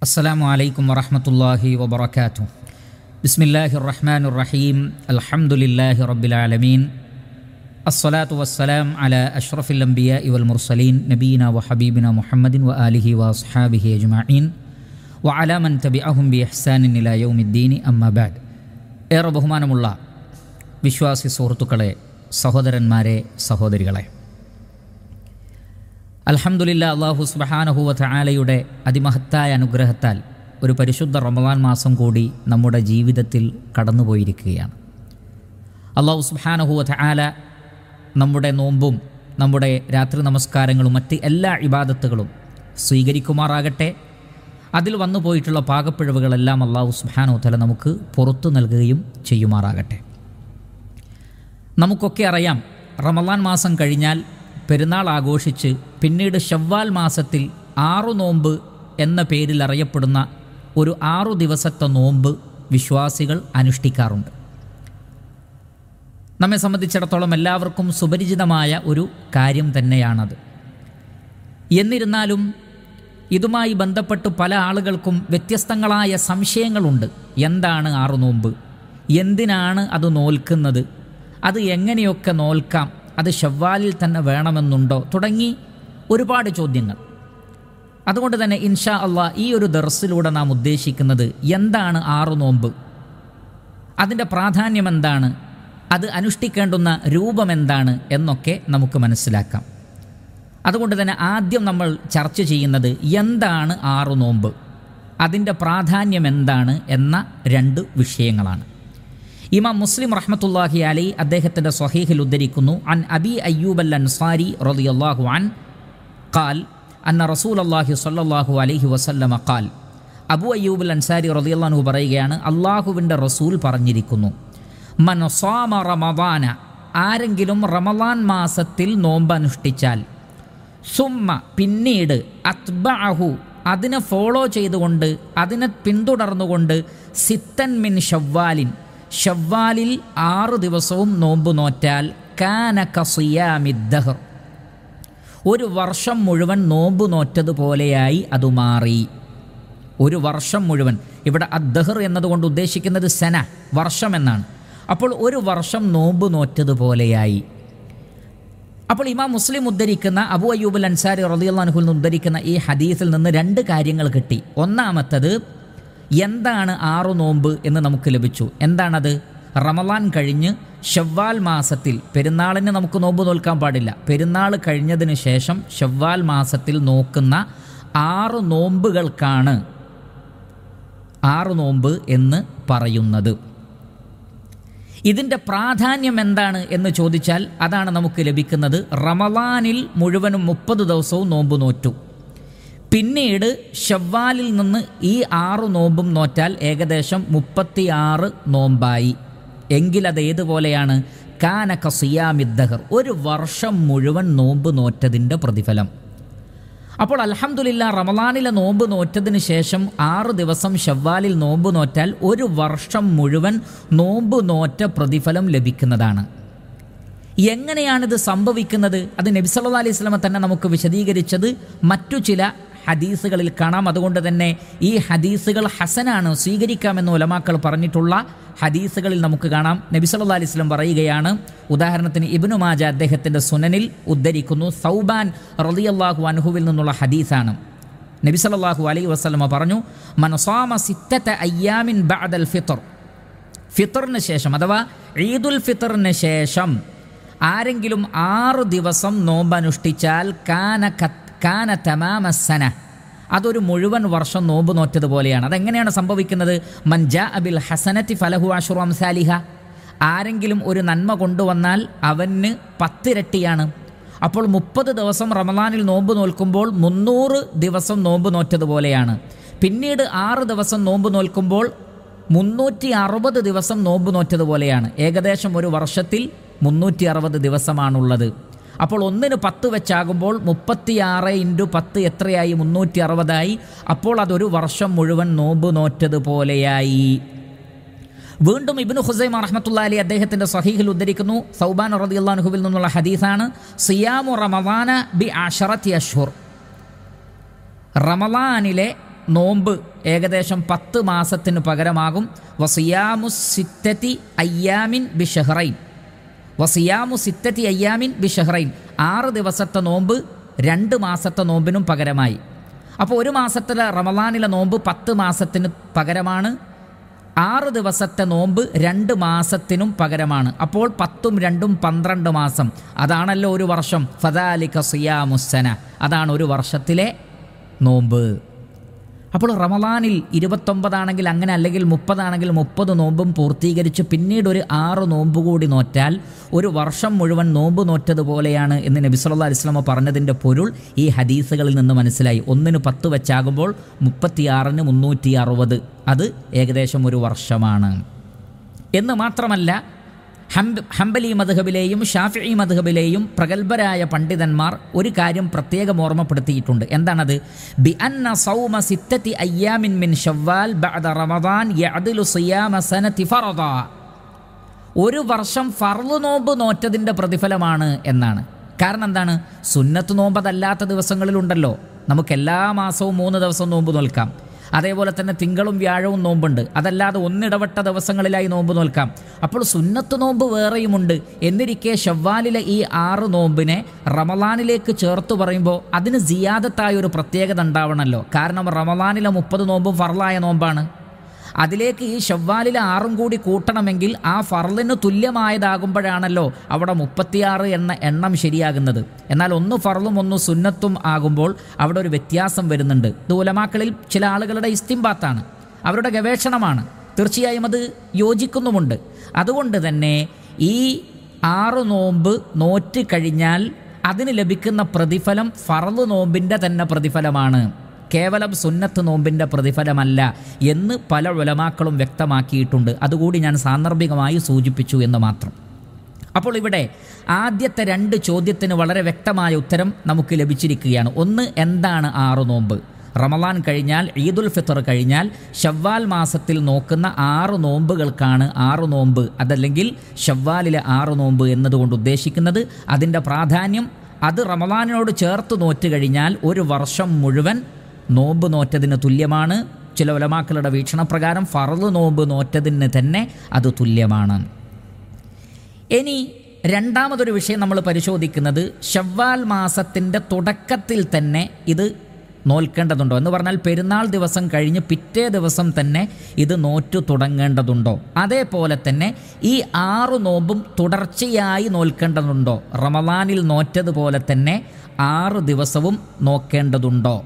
السلام عليكم ورحمة الله وبركاته بسم الله الرحمن الرحيم الحمد لله رب العالمين الصلاة والسلام على أشرف الأنبياء والمرسلين نبينا وحبيبنا محمد وآله وأصحابه أجمعين وعلى من تبعهم بإحسان إلى يوم الدين أما بعد الله صورتك ബഹുമാനമുള്ള വിശ്വാസി ماري സഹോദരന്മാരെ സഹോദരികളെ അലഹമുല്ല അള്ളാഹു സുബഹാനഹുവത്ത് ആലയുടെ അതിമഹത്തായ അനുഗ്രഹത്താൽ ഒരു പരിശുദ്ധ റമദാൻ മാസം കൂടി നമ്മുടെ ജീവിതത്തിൽ കടന്നുപോയിരിക്കുകയാണ് അള്ളാഹു സുബഹാനഹുവത്ത് ആല നമ്മുടെ നോമ്പും നമ്മുടെ രാത്രി നമസ്കാരങ്ങളും മറ്റ് എല്ലാ ഇബാദത്തുകളും സ്വീകരിക്കുമാറാകട്ടെ അതിൽ വന്നു പോയിട്ടുള്ള പാകപ്പിഴവുകളെല്ലാം അള്ളാഹു സുബാനോത്തല നമുക്ക് പുറത്തു നൽകുകയും ചെയ്യുമാറാകട്ടെ നമുക്കൊക്കെ അറിയാം റമദാൻ മാസം കഴിഞ്ഞാൽ പെരുന്നാൾ ആഘോഷിച്ച് പിന്നീട് ഷവ്വാൽ മാസത്തിൽ ആറു നോമ്പ് എന്ന പേരിൽ അറിയപ്പെടുന്ന ഒരു ആറു ദിവസത്തെ നോമ്പ് വിശ്വാസികൾ അനുഷ്ഠിക്കാറുണ്ട് നമ്മെ സംബന്ധിച്ചിടത്തോളം എല്ലാവർക്കും സുപരിചിതമായ ഒരു കാര്യം തന്നെയാണത് എന്നിരുന്നാലും ഇതുമായി ബന്ധപ്പെട്ട് പല ആളുകൾക്കും വ്യത്യസ്തങ്ങളായ സംശയങ്ങളുണ്ട് എന്താണ് ആറു നോമ്പ് എന്തിനാണ് അത് നോൽക്കുന്നത് അത് എങ്ങനെയൊക്കെ നോൽക്കാം അത് ഷവ്വാലിൽ തന്നെ വേണമെന്നുണ്ടോ തുടങ്ങി ഒരുപാട് ചോദ്യങ്ങൾ അതുകൊണ്ട് തന്നെ ഇൻഷാ അള്ളാ ഈ ഒരു ദർസിലൂടെ നാം ഉദ്ദേശിക്കുന്നത് എന്താണ് ആറു നോമ്പ് അതിൻ്റെ പ്രാധാന്യം എന്താണ് അത് അനുഷ്ഠിക്കേണ്ടുന്ന രൂപം എന്താണ് എന്നൊക്കെ നമുക്ക് മനസ്സിലാക്കാം അതുകൊണ്ട് തന്നെ ആദ്യം നമ്മൾ ചർച്ച ചെയ്യുന്നത് എന്താണ് ആറു നോമ്പ് അതിൻ്റെ പ്രാധാന്യം എന്താണ് എന്ന രണ്ട് വിഷയങ്ങളാണ് ഇമാം മുസ്ലിം റഹ്മത്തുല്ലാഹി അലി അദ്ദേഹത്തിൻ്റെ സ്വഹീഹിൽ ഉദ്ധരിക്കുന്നു അൻ അബി അയ്യൂബ് അൽ അൻസാരി റളിയല്ലാഹു അൻ കാൽ അന്ന റസൂൽ അള്ളാഹി സല്ലാഹു അലഹി വസല്ലമ കാൽ അബു അയ്യൂബ് അൽ അൻസാരി റളിയല്ലാഹു പറയുകയാണ് അള്ളാഹുവിൻ്റെ റസൂൽ പറഞ്ഞിരിക്കുന്നു മനസ്വാമ റമദാന ആരെങ്കിലും റമദാൻ മാസത്തിൽ നോമ്പനുഷ്ഠിച്ചാൽ സുമ്മ പിന്നീട് അത്ബഅഹു അതിനെ ഫോളോ ചെയ്തുകൊണ്ട് അതിനെ പിന്തുടർന്നുകൊണ്ട് സിത്തൻ മിൻ ഷവ്വാലിൻ ഷവ്വാലിൽ ആറ് ദിവസവും നോമ്പ് നോറ്റാൽ കാന കസിയാമിദ്ദഹർ ഒരു വർഷം മുഴുവൻ നോമ്പ് നോറ്റതുപോലെയായി അത് മാറി ഒരു വർഷം മുഴുവൻ ഇവിടെ അദ്ദഹർ എന്നതുകൊണ്ട് ഉദ്ദേശിക്കുന്നത് സെന വർഷം എന്നാണ് അപ്പോൾ ഒരു വർഷം നോമ്പ് നോറ്റതുപോലെയായി അപ്പോൾ ഇമാം മുസ്ലിം ഉദ്ധരിക്കുന്ന അബു അയ്യൂബുൽ അൻസാരി റദിയുള്ള അനുഹുൽ ഉദ്ധരിക്കുന്ന ഈ ഹദീസിൽ നിന്ന് രണ്ട് കാര്യങ്ങൾ കിട്ടി ഒന്നാമത്തത് എന്താണ് ആറു നോമ്പ് എന്ന് നമുക്ക് ലഭിച്ചു എന്താണത് റമലാൻ കഴിഞ്ഞ് ഷവ്വാൽ മാസത്തിൽ പെരുന്നാളിന് നമുക്ക് നോമ്പ് നോൽക്കാൻ പാടില്ല പെരുന്നാൾ കഴിഞ്ഞതിന് ശേഷം ഷവ്വാൽ മാസത്തിൽ നോക്കുന്ന ആറ് നോമ്പുകൾക്കാണ് ആറ് നോമ്പ് എന്ന് പറയുന്നത് ഇതിൻ്റെ പ്രാധാന്യം എന്താണ് എന്ന് ചോദിച്ചാൽ അതാണ് നമുക്ക് ലഭിക്കുന്നത് റമലാനിൽ മുഴുവനും മുപ്പത് ദിവസവും നോമ്പ് നോറ്റു പിന്നീട് ഷവ്വാലിൽ നിന്ന് ഈ ആറു നോമ്പും നോറ്റാൽ ഏകദേശം മുപ്പത്തിയാറ് നോമ്പായി എങ്കിലത് ഏതുപോലെയാണ് കാനക സിയാമിദ്ദഹർ ഒരു വർഷം മുഴുവൻ നോമ്പ് നോറ്റതിൻ്റെ പ്രതിഫലം അപ്പോൾ അലഹമുല്ല റമദാനിലെ നോമ്പ് നോറ്റതിന് ശേഷം ആറ് ദിവസം ഷവ്വാലിൽ നോമ്പ് നോറ്റാൽ ഒരു വർഷം മുഴുവൻ നോമ്പ് നോറ്റ പ്രതിഫലം ലഭിക്കുന്നതാണ് എങ്ങനെയാണിത് സംഭവിക്കുന്നത് അത് നബിസല്ലാ അലൈഹി സ്വലമ തന്നെ നമുക്ക് വിശദീകരിച്ചത് മറ്റു ചില ഹദീസുകളിൽ കാണാം അതുകൊണ്ട് തന്നെ ഈ ഹദീസുകൾ ഹസനാണ് സ്വീകരിക്കാമെന്ന് ഉലമാക്കൾ പറഞ്ഞിട്ടുള്ള ഹദീസുകളിൽ നമുക്ക് കാണാം നബി സല്ലാ അലിസ്ലം പറയുകയാണ് ഉദാഹരണത്തിന് ഇബ്നു മാജ അദ്ദേഹത്തിൻ്റെ സുനനിൽ ഉദ്ധരിക്കുന്നു സൗബാൻ റലിയല്ലാഹു അൻഹുവിൽ നിന്നുള്ള ഹദീസാണ് നബി സല്ലാഹു അലൈ വസ്ലമ പറഞ്ഞു മനസാമ സിത്തത്തെ അയ്യാമിൻ ബഅദൽ ഫിത്തർ ഫിത്തറിന് ശേഷം അഥവാ ഈദുൽ ഫിത്തറിന് ശേഷം ആരെങ്കിലും ആറ് ദിവസം നോമ്പനുഷ്ഠിച്ചാൽ കാന കത്ത് കാന തമാമസന അതൊരു മുഴുവൻ വർഷം നോമ്പ് നോറ്റതുപോലെയാണ് അതെങ്ങനെയാണ് സംഭവിക്കുന്നത് മൻജ അബിൽ ഹസനത്തി ഫലഹു അഷുറു സാലിഹ ആരെങ്കിലും ഒരു നന്മ കൊണ്ടുവന്നാൽ അവന് പത്തിരട്ടിയാണ് അപ്പോൾ മുപ്പത് ദിവസം റമദാനിൽ നോമ്പ് നോൽക്കുമ്പോൾ മുന്നൂറ് ദിവസം നോമ്പ് നോറ്റതുപോലെയാണ് പിന്നീട് ആറ് ദിവസം നോമ്പ് നോൽക്കുമ്പോൾ മുന്നൂറ്റി അറുപത് ദിവസം നോമ്പ് നോറ്റതുപോലെയാണ് ഏകദേശം ഒരു വർഷത്തിൽ മുന്നൂറ്റി അറുപത് ദിവസമാണുള്ളത് അപ്പോൾ ഒന്നിന് പത്ത് വെച്ചാകുമ്പോൾ മുപ്പത്തിയാറ് ഇൻറ്റു പത്ത് എത്രയായി മുന്നൂറ്റി അറുപതായി അപ്പോൾ അതൊരു വർഷം മുഴുവൻ നോമ്പ് നോറ്റതുപോലെയായി വീണ്ടും ഇബ്നു ഹുസൈം അറഹമത്തുള്ള അലി അദ്ദേഹത്തിൻ്റെ സഹീഹിൽ ഉദ്ധരിക്കുന്നു സൗബാൻ റദിയുള്ളാൻഹുവിൽ നിന്നുള്ള ഹദീസാണ് സിയാമു റമവാന ബി അഷറത് അഷ്ഹുർ റമവാനിലെ നോമ്പ് ഏകദേശം പത്ത് മാസത്തിന് പകരമാകും വസിയാമു സിത്തത്തി അയ്യാമിൻ ബി ഷെഹ്റൈൻ വസിയാമു സിത്തത്തി അയ്യാമിൻ ബി ആറ് ദിവസത്തെ നോമ്പ് രണ്ട് മാസത്തെ നോമ്പിനും പകരമായി അപ്പോൾ ഒരു മാസത്തിലെ റമലാനിലെ നോമ്പ് പത്ത് മാസത്തിന് പകരമാണ് ആറ് ദിവസത്തെ നോമ്പ് രണ്ട് മാസത്തിനും പകരമാണ് അപ്പോൾ പത്തും രണ്ടും പന്ത്രണ്ട് മാസം അതാണല്ലോ ഒരു വർഷം ഫദാലിക സിയാമുസന അതാണ് ഒരു വർഷത്തിലെ നോമ്പ് അപ്പോൾ റമദാനിൽ ഇരുപത്തൊമ്പതാണെങ്കിൽ അങ്ങനെ അല്ലെങ്കിൽ മുപ്പതാണെങ്കിൽ മുപ്പത് നോമ്പും പൂർത്തീകരിച്ച് പിന്നീട് ഒരു ആറ് നോമ്പ് കൂടി നോറ്റാൽ ഒരു വർഷം മുഴുവൻ നോമ്പ് നോറ്റതുപോലെയാണ് എന്ന് നബി സല്ലാ അലിസ്ലാമ പറഞ്ഞതിൻ്റെ പൊരുൾ ഈ ഹദീസുകളിൽ നിന്ന് മനസ്സിലായി ഒന്നിന് പത്ത് വെച്ചാകുമ്പോൾ മുപ്പത്തിയാറിന് മുന്നൂറ്റി അറുപത് അത് ഏകദേശം ഒരു വർഷമാണ് എന്ന് മാത്രമല്ല ഹംബലി മധുഹബിലെയും ഷാഫി മധുഹബിലെയും പ്രഗത്ഭരായ പണ്ഡിതന്മാർ ഒരു കാര്യം പ്രത്യേകം ഓർമ്മപ്പെടുത്തിയിട്ടുണ്ട് എന്താണത് ബി അന്ന സൗമ സിത്തത്തി അയ്യാമിൻ മിൻ ഷവ്വാൽ ബഅദ റമദാൻ യഅദിലു സിയാമ സനതി ഫറദ ഒരു വർഷം ഫർളു നോമ്പ് നോറ്റതിൻ്റെ പ്രതിഫലമാണ് എന്നാണ് കാരണം എന്താണ് സുന്നത്ത് നോമ്പതല്ലാത്ത ദിവസങ്ങളിലുണ്ടല്ലോ നമുക്ക് എല്ലാ മാസവും മൂന്ന് ദിവസം നോമ്പ് നോൽക്കാം അതേപോലെ തന്നെ തിങ്കളും വ്യാഴവും നോമ്പുണ്ട് അതല്ലാതെ ഒന്നിടവട്ട ദിവസങ്ങളിലായി നോമ്പ് നോൽക്കാം അപ്പോൾ സുന്നത്ത് നോമ്പ് വേറെയുമുണ്ട് എന്നിരിക്കെ ഷവ്വാലിലെ ഈ ആറ് നോമ്പിനെ റമലാനിലേക്ക് ചേർത്ത് പറയുമ്പോൾ അതിന് സിയാദത്തായ ഒരു പ്രത്യേകത ഉണ്ടാവണമല്ലോ കാരണം റമലാനിലെ മുപ്പത് നോമ്പും ഫർലായ നോമ്പാണ് അതിലേക്ക് ഈ ഷവ്വാലിൽ ആറും കൂടി കൂട്ടണമെങ്കിൽ ആ ഫറലിന് തുല്യമായതാകുമ്പോഴാണല്ലോ അവിടെ മുപ്പത്തിയാറ് എന്ന എണ്ണം ശരിയാകുന്നത് എന്നാൽ ഒന്ന് ഫറലും ഒന്ന് സുന്നത്തും ആകുമ്പോൾ അവിടെ ഒരു വ്യത്യാസം വരുന്നുണ്ട് ദൂലമാക്കളിൽ ചില ആളുകളുടെ ഇസ്തിംബാത്താണ് അവരുടെ ഗവേഷണമാണ് തീർച്ചയായും അത് യോജിക്കുന്നുമുണ്ട് അതുകൊണ്ട് തന്നെ ഈ ആറ് നോമ്പ് നോറ്റ് കഴിഞ്ഞാൽ അതിന് ലഭിക്കുന്ന പ്രതിഫലം ഫറല് നോമ്പിൻ്റെ തന്നെ പ്രതിഫലമാണ് കേവലം സുന്നത്ത് നോമ്പിൻ്റെ പ്രതിഫലമല്ല എന്ന് പല ഉലമാക്കളും വ്യക്തമാക്കിയിട്ടുണ്ട് അതുകൂടി ഞാൻ സാന്ദർഭികമായി സൂചിപ്പിച്ചു എന്ന് മാത്രം അപ്പോൾ ഇവിടെ ആദ്യത്തെ രണ്ട് ചോദ്യത്തിന് വളരെ വ്യക്തമായ ഉത്തരം നമുക്ക് ലഭിച്ചിരിക്കുകയാണ് ഒന്ന് എന്താണ് ആറു നോമ്പ് റമലാൻ കഴിഞ്ഞാൽ ഈദുൽ ഫിത്തർ കഴിഞ്ഞാൽ ഷവ്വാൽ മാസത്തിൽ നോക്കുന്ന ആറ് നോമ്പുകൾക്കാണ് ആറ് നോമ്പ് അതല്ലെങ്കിൽ ഷവ്വാലിലെ ആറ് നോമ്പ് എന്നതുകൊണ്ട് ഉദ്ദേശിക്കുന്നത് അതിൻ്റെ പ്രാധാന്യം അത് റമലാനിനോട് ചേർത്ത് നോറ്റ് കഴിഞ്ഞാൽ ഒരു വർഷം മുഴുവൻ നോമ്പ് നോറ്റതിന് തുല്യമാണ് ചില ഉലമാക്കളുടെ വീക്ഷണപ്രകാരം ഫറദ് നോമ്പ് നോറ്റതിന് തന്നെ അത് തുല്യമാണ് ഇനി രണ്ടാമതൊരു വിഷയം നമ്മൾ പരിശോധിക്കുന്നത് ഷവ്വാൽ മാസത്തിൻ്റെ തുടക്കത്തിൽ തന്നെ ഇത് നോൽക്കേണ്ടതുണ്ടോ എന്ന് പറഞ്ഞാൽ പെരുന്നാൾ ദിവസം കഴിഞ്ഞ് പിറ്റേ ദിവസം തന്നെ ഇത് നോറ്റു തുടങ്ങേണ്ടതുണ്ടോ അതേപോലെ തന്നെ ഈ ആറു നോമ്പും തുടർച്ചയായി നോൽക്കേണ്ടതുണ്ടോ റമദാനിൽ നോറ്റതുപോലെ തന്നെ ആറ് ദിവസവും നോക്കേണ്ടതുണ്ടോ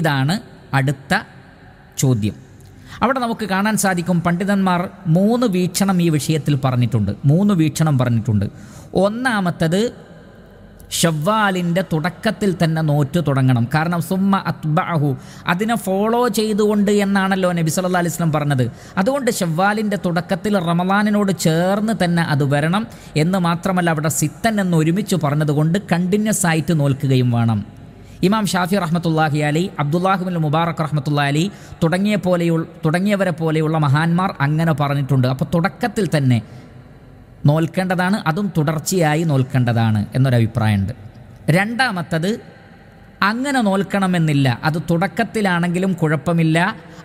ഇതാണ് അടുത്ത ചോദ്യം അവിടെ നമുക്ക് കാണാൻ സാധിക്കും പണ്ഡിതന്മാർ മൂന്ന് വീക്ഷണം ഈ വിഷയത്തിൽ പറഞ്ഞിട്ടുണ്ട് മൂന്ന് വീക്ഷണം പറഞ്ഞിട്ടുണ്ട് ഒന്നാമത്തത് ഷവ്വാലിൻ്റെ തുടക്കത്തിൽ തന്നെ നോറ്റ് തുടങ്ങണം കാരണം സുമ്മ അത്ബാഹു അതിനെ ഫോളോ ചെയ്തുകൊണ്ട് എന്നാണല്ലോ നബി സല്ലാ അലിസ്ലം പറഞ്ഞത് അതുകൊണ്ട് ഷവ്വാലിൻ്റെ തുടക്കത്തിൽ റമദാനിനോട് ചേർന്ന് തന്നെ അത് വരണം എന്ന് മാത്രമല്ല അവിടെ സിത്തൻ എന്ന് ഒരുമിച്ച് പറഞ്ഞതുകൊണ്ട് കണ്ടിന്യൂസ് ആയിട്ട് നോൽക്കുകയും വേണം ഇമാം ഷാഫി റഹ്മത്തുല്ലാഹി അലി അബ്ദുല്ലാഹിബുൽ മുബാറക് റഹ്മത്തുല്ലാ അലി തുടങ്ങിയ പോലെയുള്ള തുടങ്ങിയവരെ പോലെയുള്ള മഹാന്മാർ അങ്ങനെ പറഞ്ഞിട്ടുണ്ട് അപ്പോൾ തുടക്കത്തിൽ തന്നെ നോൽക്കേണ്ടതാണ് അതും തുടർച്ചയായി നോൽക്കേണ്ടതാണ് എന്നൊരഭിപ്രായമുണ്ട് രണ്ടാമത്തത് അങ്ങനെ നോൽക്കണമെന്നില്ല അത് തുടക്കത്തിലാണെങ്കിലും കുഴപ്പമില്ല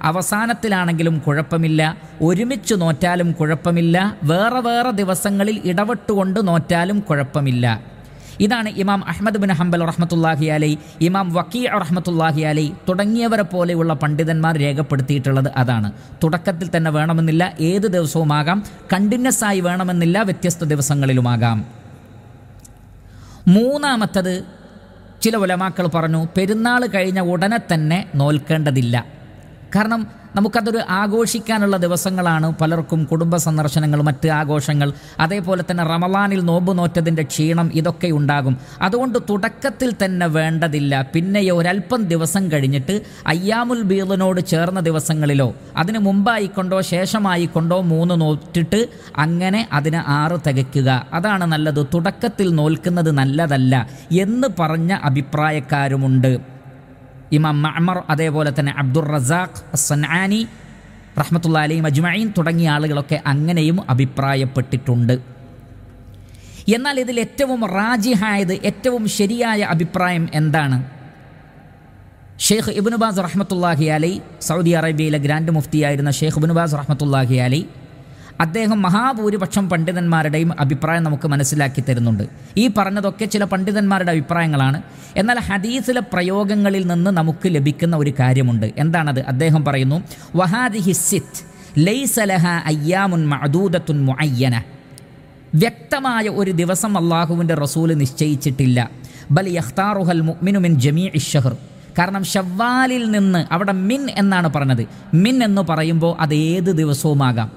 അവസാനത്തിലാണെങ്കിലും കുഴപ്പമില്ല ഒരുമിച്ച് നോറ്റാലും കുഴപ്പമില്ല വേറെ വേറെ ദിവസങ്ങളിൽ ഇടപെട്ടുകൊണ്ട് നോറ്റാലും കുഴപ്പമില്ല ഇതാണ് ഇമാം അഹമ്മദ് ബിൻ ഹംബൽ റഹ്മത്തുല്ലാഹി അലൈ ഇമാം വക്കീ റഹ്മത്തുല്ലാഹി അലൈ തുടങ്ങിയവരെ പോലെയുള്ള പണ്ഡിതന്മാർ രേഖപ്പെടുത്തിയിട്ടുള്ളത് അതാണ് തുടക്കത്തിൽ തന്നെ വേണമെന്നില്ല ഏത് ദിവസവുമാകാം കണ്ടിന്യൂസ് ആയി വേണമെന്നില്ല വ്യത്യസ്ത ദിവസങ്ങളിലുമാകാം മൂന്നാമത്തത് ചില ഉലമാക്കൾ പറഞ്ഞു പെരുന്നാൾ കഴിഞ്ഞ ഉടനെ തന്നെ നോൽക്കേണ്ടതില്ല കാരണം നമുക്കതൊരു ആഘോഷിക്കാനുള്ള ദിവസങ്ങളാണ് പലർക്കും കുടുംബ സന്ദർശനങ്ങൾ മറ്റ് ആഘോഷങ്ങൾ അതേപോലെ തന്നെ റമലാനിൽ നോമ്പ് നോറ്റതിൻ്റെ ക്ഷീണം ഇതൊക്കെ ഉണ്ടാകും അതുകൊണ്ട് തുടക്കത്തിൽ തന്നെ വേണ്ടതില്ല പിന്നെ ഒരല്പം ദിവസം കഴിഞ്ഞിട്ട് അയ്യാമുൽ ബീറിനോട് ചേർന്ന ദിവസങ്ങളിലോ അതിന് മുമ്പായിക്കൊണ്ടോ ശേഷമായിക്കൊണ്ടോ മൂന്ന് നോറ്റിട്ട് അങ്ങനെ അതിന് ആറ് തികയ്ക്കുക അതാണ് നല്ലത് തുടക്കത്തിൽ നോൽക്കുന്നത് നല്ലതല്ല എന്ന് പറഞ്ഞ അഭിപ്രായക്കാരുമുണ്ട് ഇമാം മഅമർ അതേപോലെ തന്നെ അബ്ദുർ റസാഖ് സനാനി റഹ്മത്തുള്ള അലി മജ്മഈൻ തുടങ്ങിയ ആളുകളൊക്കെ അങ്ങനെയും അഭിപ്രായപ്പെട്ടിട്ടുണ്ട് എന്നാൽ ഇതിൽ ഏറ്റവും റാജിഹായത് ഏറ്റവും ശരിയായ അഭിപ്രായം എന്താണ് ഷെയ്ഖ് ഇബിനുബാസ് റഹ്മത്തുല്ലാഹി അലി സൗദി അറേബ്യയിലെ ഗ്രാൻഡ് മുഫ്തിയായിരുന്ന ഷെയ്ഖ് ഇബിനുബാസ് റഹ്മത്തുല്ലാഹി അലി അദ്ദേഹം മഹാഭൂരിപക്ഷം പണ്ഡിതന്മാരുടെയും അഭിപ്രായം നമുക്ക് മനസ്സിലാക്കി തരുന്നുണ്ട് ഈ പറഞ്ഞതൊക്കെ ചില പണ്ഡിതന്മാരുടെ അഭിപ്രായങ്ങളാണ് എന്നാൽ ഹദീസിലെ പ്രയോഗങ്ങളിൽ നിന്ന് നമുക്ക് ലഭിക്കുന്ന ഒരു കാര്യമുണ്ട് എന്താണത് അദ്ദേഹം പറയുന്നു വഹാദി ഹിസിത്ത് ലൈസലഹ അയ്യാമുൻ മഅദൂദത്തുൻ മുഅയ്യന വ്യക്തമായ ഒരു ദിവസം അള്ളാഹുവിൻ്റെ റസൂൽ നിശ്ചയിച്ചിട്ടില്ല ബൽ യഖ്താറുഹൽ മുഅ്മിനു മിൻ ജമീ ഇഷഹർ കാരണം ഷവ്വാലിൽ നിന്ന് അവിടെ മിൻ എന്നാണ് പറഞ്ഞത് മിൻ എന്ന് പറയുമ്പോൾ അത് ഏത് ദിവസവുമാകാം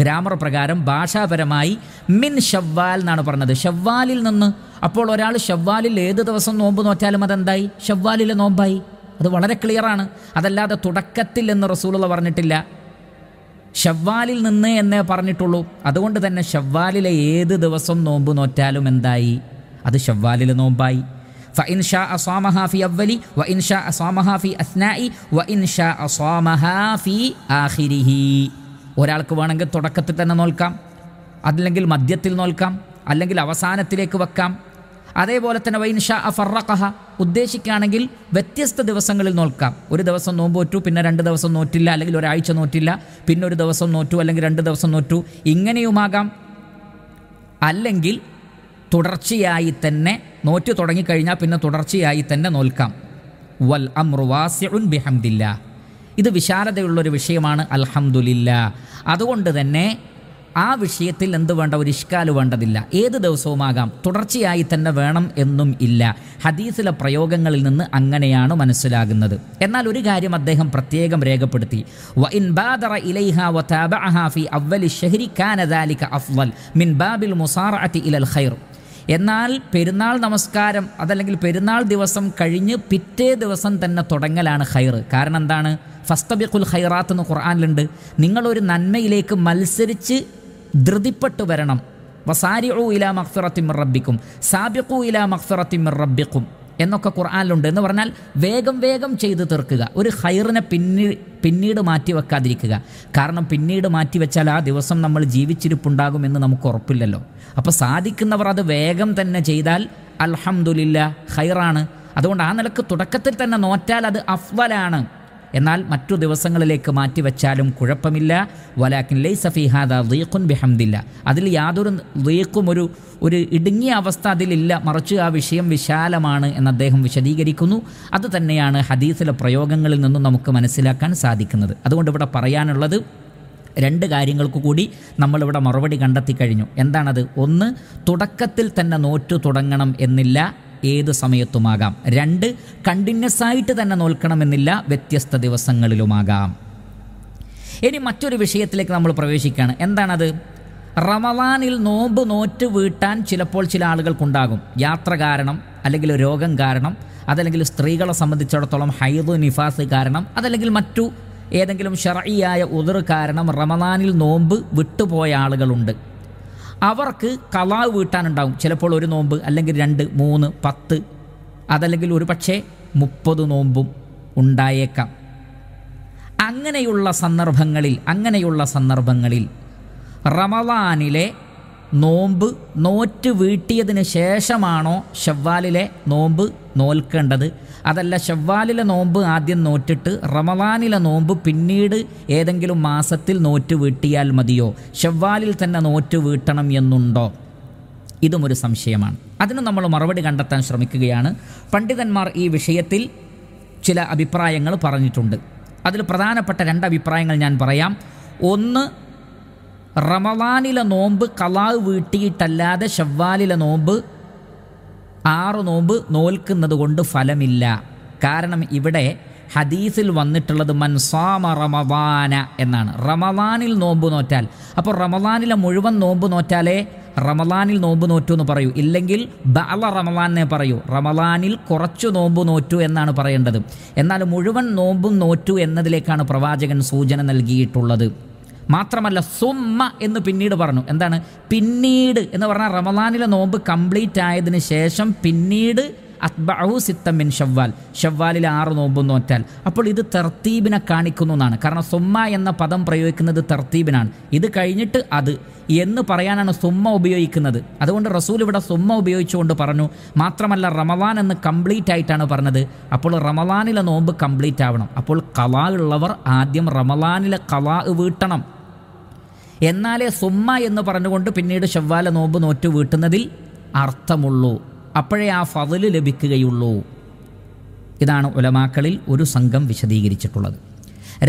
ഗ്രാമർ പ്രകാരം ഭാഷാപരമായി മിൻ ഷവ്വാൽ എന്നാണ് പറഞ്ഞത് ഷവ്വാലിൽ നിന്ന് അപ്പോൾ ഒരാൾ ഷവ്വാലിൽ ഏത് ദിവസം നോമ്പ് നോറ്റാലും അതെന്തായി ഷവ്വാലിലെ നോമ്പായി അത് വളരെ ക്ലിയറാണ് അതല്ലാതെ തുടക്കത്തിൽ എന്ന് റസൂലുള്ള പറഞ്ഞിട്ടില്ല ഷവ്വാലിൽ നിന്ന് എന്നേ പറഞ്ഞിട്ടുള്ളൂ അതുകൊണ്ട് തന്നെ ഷവ്വാലിലെ ഏത് ദിവസം നോമ്പ് നോറ്റാലും എന്തായി അത് ഷവ്വാലിലെ നോമ്പായി ഫ ഇൻഷാ അസാമഹ ഫി അവലി വ ഇൻഷാ അസാമഹ ഫി അസ്നായി വ ഇൻഷാ അസാമഹ ഫി ആഹിരിഹി ഒരാൾക്ക് വേണമെങ്കിൽ തുടക്കത്തിൽ തന്നെ നോൽക്കാം അതല്ലെങ്കിൽ മദ്യത്തിൽ നോൽക്കാം അല്ലെങ്കിൽ അവസാനത്തിലേക്ക് വെക്കാം അതേപോലെ തന്നെ വൈൻഷ അ ഫറഖഹ ഉദ്ദേശിക്കുകയാണെങ്കിൽ വ്യത്യസ്ത ദിവസങ്ങളിൽ നോൽക്കാം ഒരു ദിവസം നോമ്പോറ്റു പിന്നെ രണ്ട് ദിവസം നോറ്റില്ല അല്ലെങ്കിൽ ഒരാഴ്ച നോറ്റില്ല പിന്നെ ഒരു ദിവസം നോറ്റു അല്ലെങ്കിൽ രണ്ട് ദിവസം നോറ്റു ഇങ്ങനെയുമാകാം അല്ലെങ്കിൽ തുടർച്ചയായി തന്നെ നോറ്റു തുടങ്ങിക്കഴിഞ്ഞാൽ പിന്നെ തുടർച്ചയായി തന്നെ നോൽക്കാം വൽ അമ്രുവാസ്യുൻ ബിഹംദില്ലാ ഇത് വിശാലതയുള്ളൊരു വിഷയമാണ് അൽഹമുല്ല അതുകൊണ്ട് തന്നെ ആ വിഷയത്തിൽ എന്ത് വേണ്ട ഒരു ഇഷ്കാൽ വേണ്ടതില്ല ഏത് ദിവസവുമാകാം തുടർച്ചയായി തന്നെ വേണം എന്നും ഇല്ല ഹദീസിലെ പ്രയോഗങ്ങളിൽ നിന്ന് അങ്ങനെയാണ് മനസ്സിലാകുന്നത് എന്നാൽ ഒരു കാര്യം അദ്ദേഹം പ്രത്യേകം രേഖപ്പെടുത്തി മിൻ ബാബിൽ മുസാറഅത്തി ഇലൽ ഖൈർ എന്നാൽ പെരുന്നാൾ നമസ്കാരം അതല്ലെങ്കിൽ പെരുന്നാൾ ദിവസം കഴിഞ്ഞ് പിറ്റേ ദിവസം തന്നെ തുടങ്ങലാണ് ഹൈർ കാരണം എന്താണ് ഫസ്തബിഖുൽ ഹൈറാത്ത് എന്ന് ഖുർആാനിലുണ്ട് നിങ്ങളൊരു നന്മയിലേക്ക് മത്സരിച്ച് ധൃതിപ്പെട്ടു വരണം വസാരിഉ ഇല മഖ്ഫിറത്തിമിർ റബ്ബിക്കും സാബിഖു ഇല മഖ്ഫിറത്തിമിർ റബ്ബിക്കും എന്നൊക്കെ ഖുർആാനിലുണ്ട് എന്ന് പറഞ്ഞാൽ വേഗം വേഗം ചെയ്തു തീർക്കുക ഒരു ഹൈറിനെ പിന്നി പിന്നീട് മാറ്റി വെക്കാതിരിക്കുക കാരണം പിന്നീട് മാറ്റി വെച്ചാൽ ആ ദിവസം നമ്മൾ ജീവിച്ചിരിപ്പുണ്ടാകുമെന്ന് നമുക്ക് ഉറപ്പില്ലല്ലോ അപ്പോൾ സാധിക്കുന്നവർ അത് വേഗം തന്നെ ചെയ്താൽ അൽഹമുല്ല ഹൈറാണ് അതുകൊണ്ട് ആ നിലക്ക് തുടക്കത്തിൽ തന്നെ നോറ്റാൽ അത് അഫ്വലാണ് എന്നാൽ മറ്റു ദിവസങ്ങളിലേക്ക് മാറ്റിവെച്ചാലും കുഴപ്പമില്ല വലാഖിൻ ലൈ സഫീഹാദ ദീഖുൻ ബിഹംദില്ല അതിൽ യാതൊരു ദീഖും ഒരു ഒരു ഇടുങ്ങിയ അവസ്ഥ അതിലില്ല മറിച്ച് ആ വിഷയം വിശാലമാണ് എന്ന് അദ്ദേഹം വിശദീകരിക്കുന്നു അത് തന്നെയാണ് ഹദീസിലെ പ്രയോഗങ്ങളിൽ നിന്നും നമുക്ക് മനസ്സിലാക്കാൻ സാധിക്കുന്നത് അതുകൊണ്ട് ഇവിടെ പറയാനുള്ളത് രണ്ട് കാര്യങ്ങൾക്ക് കൂടി നമ്മളിവിടെ മറുപടി കണ്ടെത്തി കഴിഞ്ഞു എന്താണത് ഒന്ന് തുടക്കത്തിൽ തന്നെ നോറ്റു തുടങ്ങണം എന്നില്ല ഏത് സമയത്തുമാകാം രണ്ട് കണ്ടിന്യൂസ് ആയിട്ട് തന്നെ നോൽക്കണമെന്നില്ല വ്യത്യസ്ത ദിവസങ്ങളിലുമാകാം ഇനി മറ്റൊരു വിഷയത്തിലേക്ക് നമ്മൾ പ്രവേശിക്കുകയാണ് എന്താണത് റമവാനിൽ നോമ്പ് നോറ്റ് വീട്ടാൻ ചിലപ്പോൾ ചില ആളുകൾക്കുണ്ടാകും യാത്ര കാരണം അല്ലെങ്കിൽ രോഗം കാരണം അതല്ലെങ്കിൽ സ്ത്രീകളെ സംബന്ധിച്ചിടത്തോളം ഹൈദു നിഫാസ് കാരണം അതല്ലെങ്കിൽ മറ്റു ഏതെങ്കിലും ഷറയിയായ ഉതിർ കാരണം റമദാനിൽ നോമ്പ് വിട്ടുപോയ ആളുകളുണ്ട് അവർക്ക് കലാവ് വീട്ടാനുണ്ടാകും ചിലപ്പോൾ ഒരു നോമ്പ് അല്ലെങ്കിൽ രണ്ട് മൂന്ന് പത്ത് അതല്ലെങ്കിൽ ഒരു പക്ഷേ മുപ്പത് നോമ്പും ഉണ്ടായേക്കാം അങ്ങനെയുള്ള സന്ദർഭങ്ങളിൽ അങ്ങനെയുള്ള സന്ദർഭങ്ങളിൽ റമദാനിലെ നോമ്പ് നോറ്റ് വീട്ടിയതിന് ശേഷമാണോ ഷവ്വാലിലെ നോമ്പ് നോൽക്കേണ്ടത് അതല്ല ഷവ്വാലിലെ നോമ്പ് ആദ്യം നോറ്റിട്ട് റമദാനിലെ നോമ്പ് പിന്നീട് ഏതെങ്കിലും മാസത്തിൽ നോറ്റ് വീട്ടിയാൽ മതിയോ ഷവ്വാലിൽ തന്നെ നോറ്റ് വീട്ടണം എന്നുണ്ടോ ഇതും ഒരു സംശയമാണ് അതിന് നമ്മൾ മറുപടി കണ്ടെത്താൻ ശ്രമിക്കുകയാണ് പണ്ഡിതന്മാർ ഈ വിഷയത്തിൽ ചില അഭിപ്രായങ്ങൾ പറഞ്ഞിട്ടുണ്ട് അതിൽ പ്രധാനപ്പെട്ട രണ്ട് അഭിപ്രായങ്ങൾ ഞാൻ പറയാം ഒന്ന് റമവാനിലെ നോമ്പ് കലാവ് വീട്ടിയിട്ടല്ലാതെ ഷവ്വാലിലെ നോമ്പ് ആറ് നോമ്പ് നോൽക്കുന്നത് കൊണ്ട് ഫലമില്ല കാരണം ഇവിടെ ഹദീസിൽ വന്നിട്ടുള്ളത് മൻസാമ റമവാന എന്നാണ് റമവാനിൽ നോമ്പ് നോറ്റാൽ അപ്പോൾ റമവാനിലെ മുഴുവൻ നോമ്പ് നോറ്റാലേ റമലാനിൽ നോമ്പ് നോറ്റു എന്ന് പറയൂ ഇല്ലെങ്കിൽ ബാല എന്നേ പറയൂ റമലാനിൽ കുറച്ചു നോമ്പ് നോറ്റു എന്നാണ് പറയേണ്ടത് എന്നാൽ മുഴുവൻ നോമ്പും നോറ്റു എന്നതിലേക്കാണ് പ്രവാചകൻ സൂചന നൽകിയിട്ടുള്ളത് മാത്രമല്ല സുമ്മ എന്ന് പിന്നീട് പറഞ്ഞു എന്താണ് പിന്നീട് എന്ന് പറഞ്ഞാൽ റമദാനിലെ നോമ്പ് കംപ്ലീറ്റ് ആയതിനു ശേഷം പിന്നീട് അത്ബഹു സിത്തമ്മിൻ ഷവ്വാൽ ഷവ്വാലിൽ ആറ് നോമ്പ് നോറ്റാൽ അപ്പോൾ ഇത് തർത്തീബിനെ കാണിക്കുന്നു എന്നാണ് കാരണം സുമ്മ എന്ന പദം പ്രയോഗിക്കുന്നത് തർത്തീബിനാണ് ഇത് കഴിഞ്ഞിട്ട് അത് എന്ന് പറയാനാണ് സുമ്മ ഉപയോഗിക്കുന്നത് അതുകൊണ്ട് റസൂൽ ഇവിടെ സുമ്മ ഉപയോഗിച്ചുകൊണ്ട് പറഞ്ഞു മാത്രമല്ല റമദാൻ എന്ന് കംപ്ലീറ്റ് ആയിട്ടാണ് പറഞ്ഞത് അപ്പോൾ റമദാനിലെ നോമ്പ് കംപ്ലീറ്റ് ആവണം അപ്പോൾ കലാ ഉള്ളവർ ആദ്യം റമദാനിലെ കലാ വീട്ടണം എന്നാലേ സുമ്മ എന്ന് പറഞ്ഞുകൊണ്ട് പിന്നീട് ചൊവ്വാല നോമ്പ് നോറ്റു വീട്ടുന്നതിൽ അർത്ഥമുള്ളൂ അപ്പോഴേ ആ ഫതില് ലഭിക്കുകയുള്ളൂ ഇതാണ് ഉലമാക്കളിൽ ഒരു സംഘം വിശദീകരിച്ചിട്ടുള്ളത്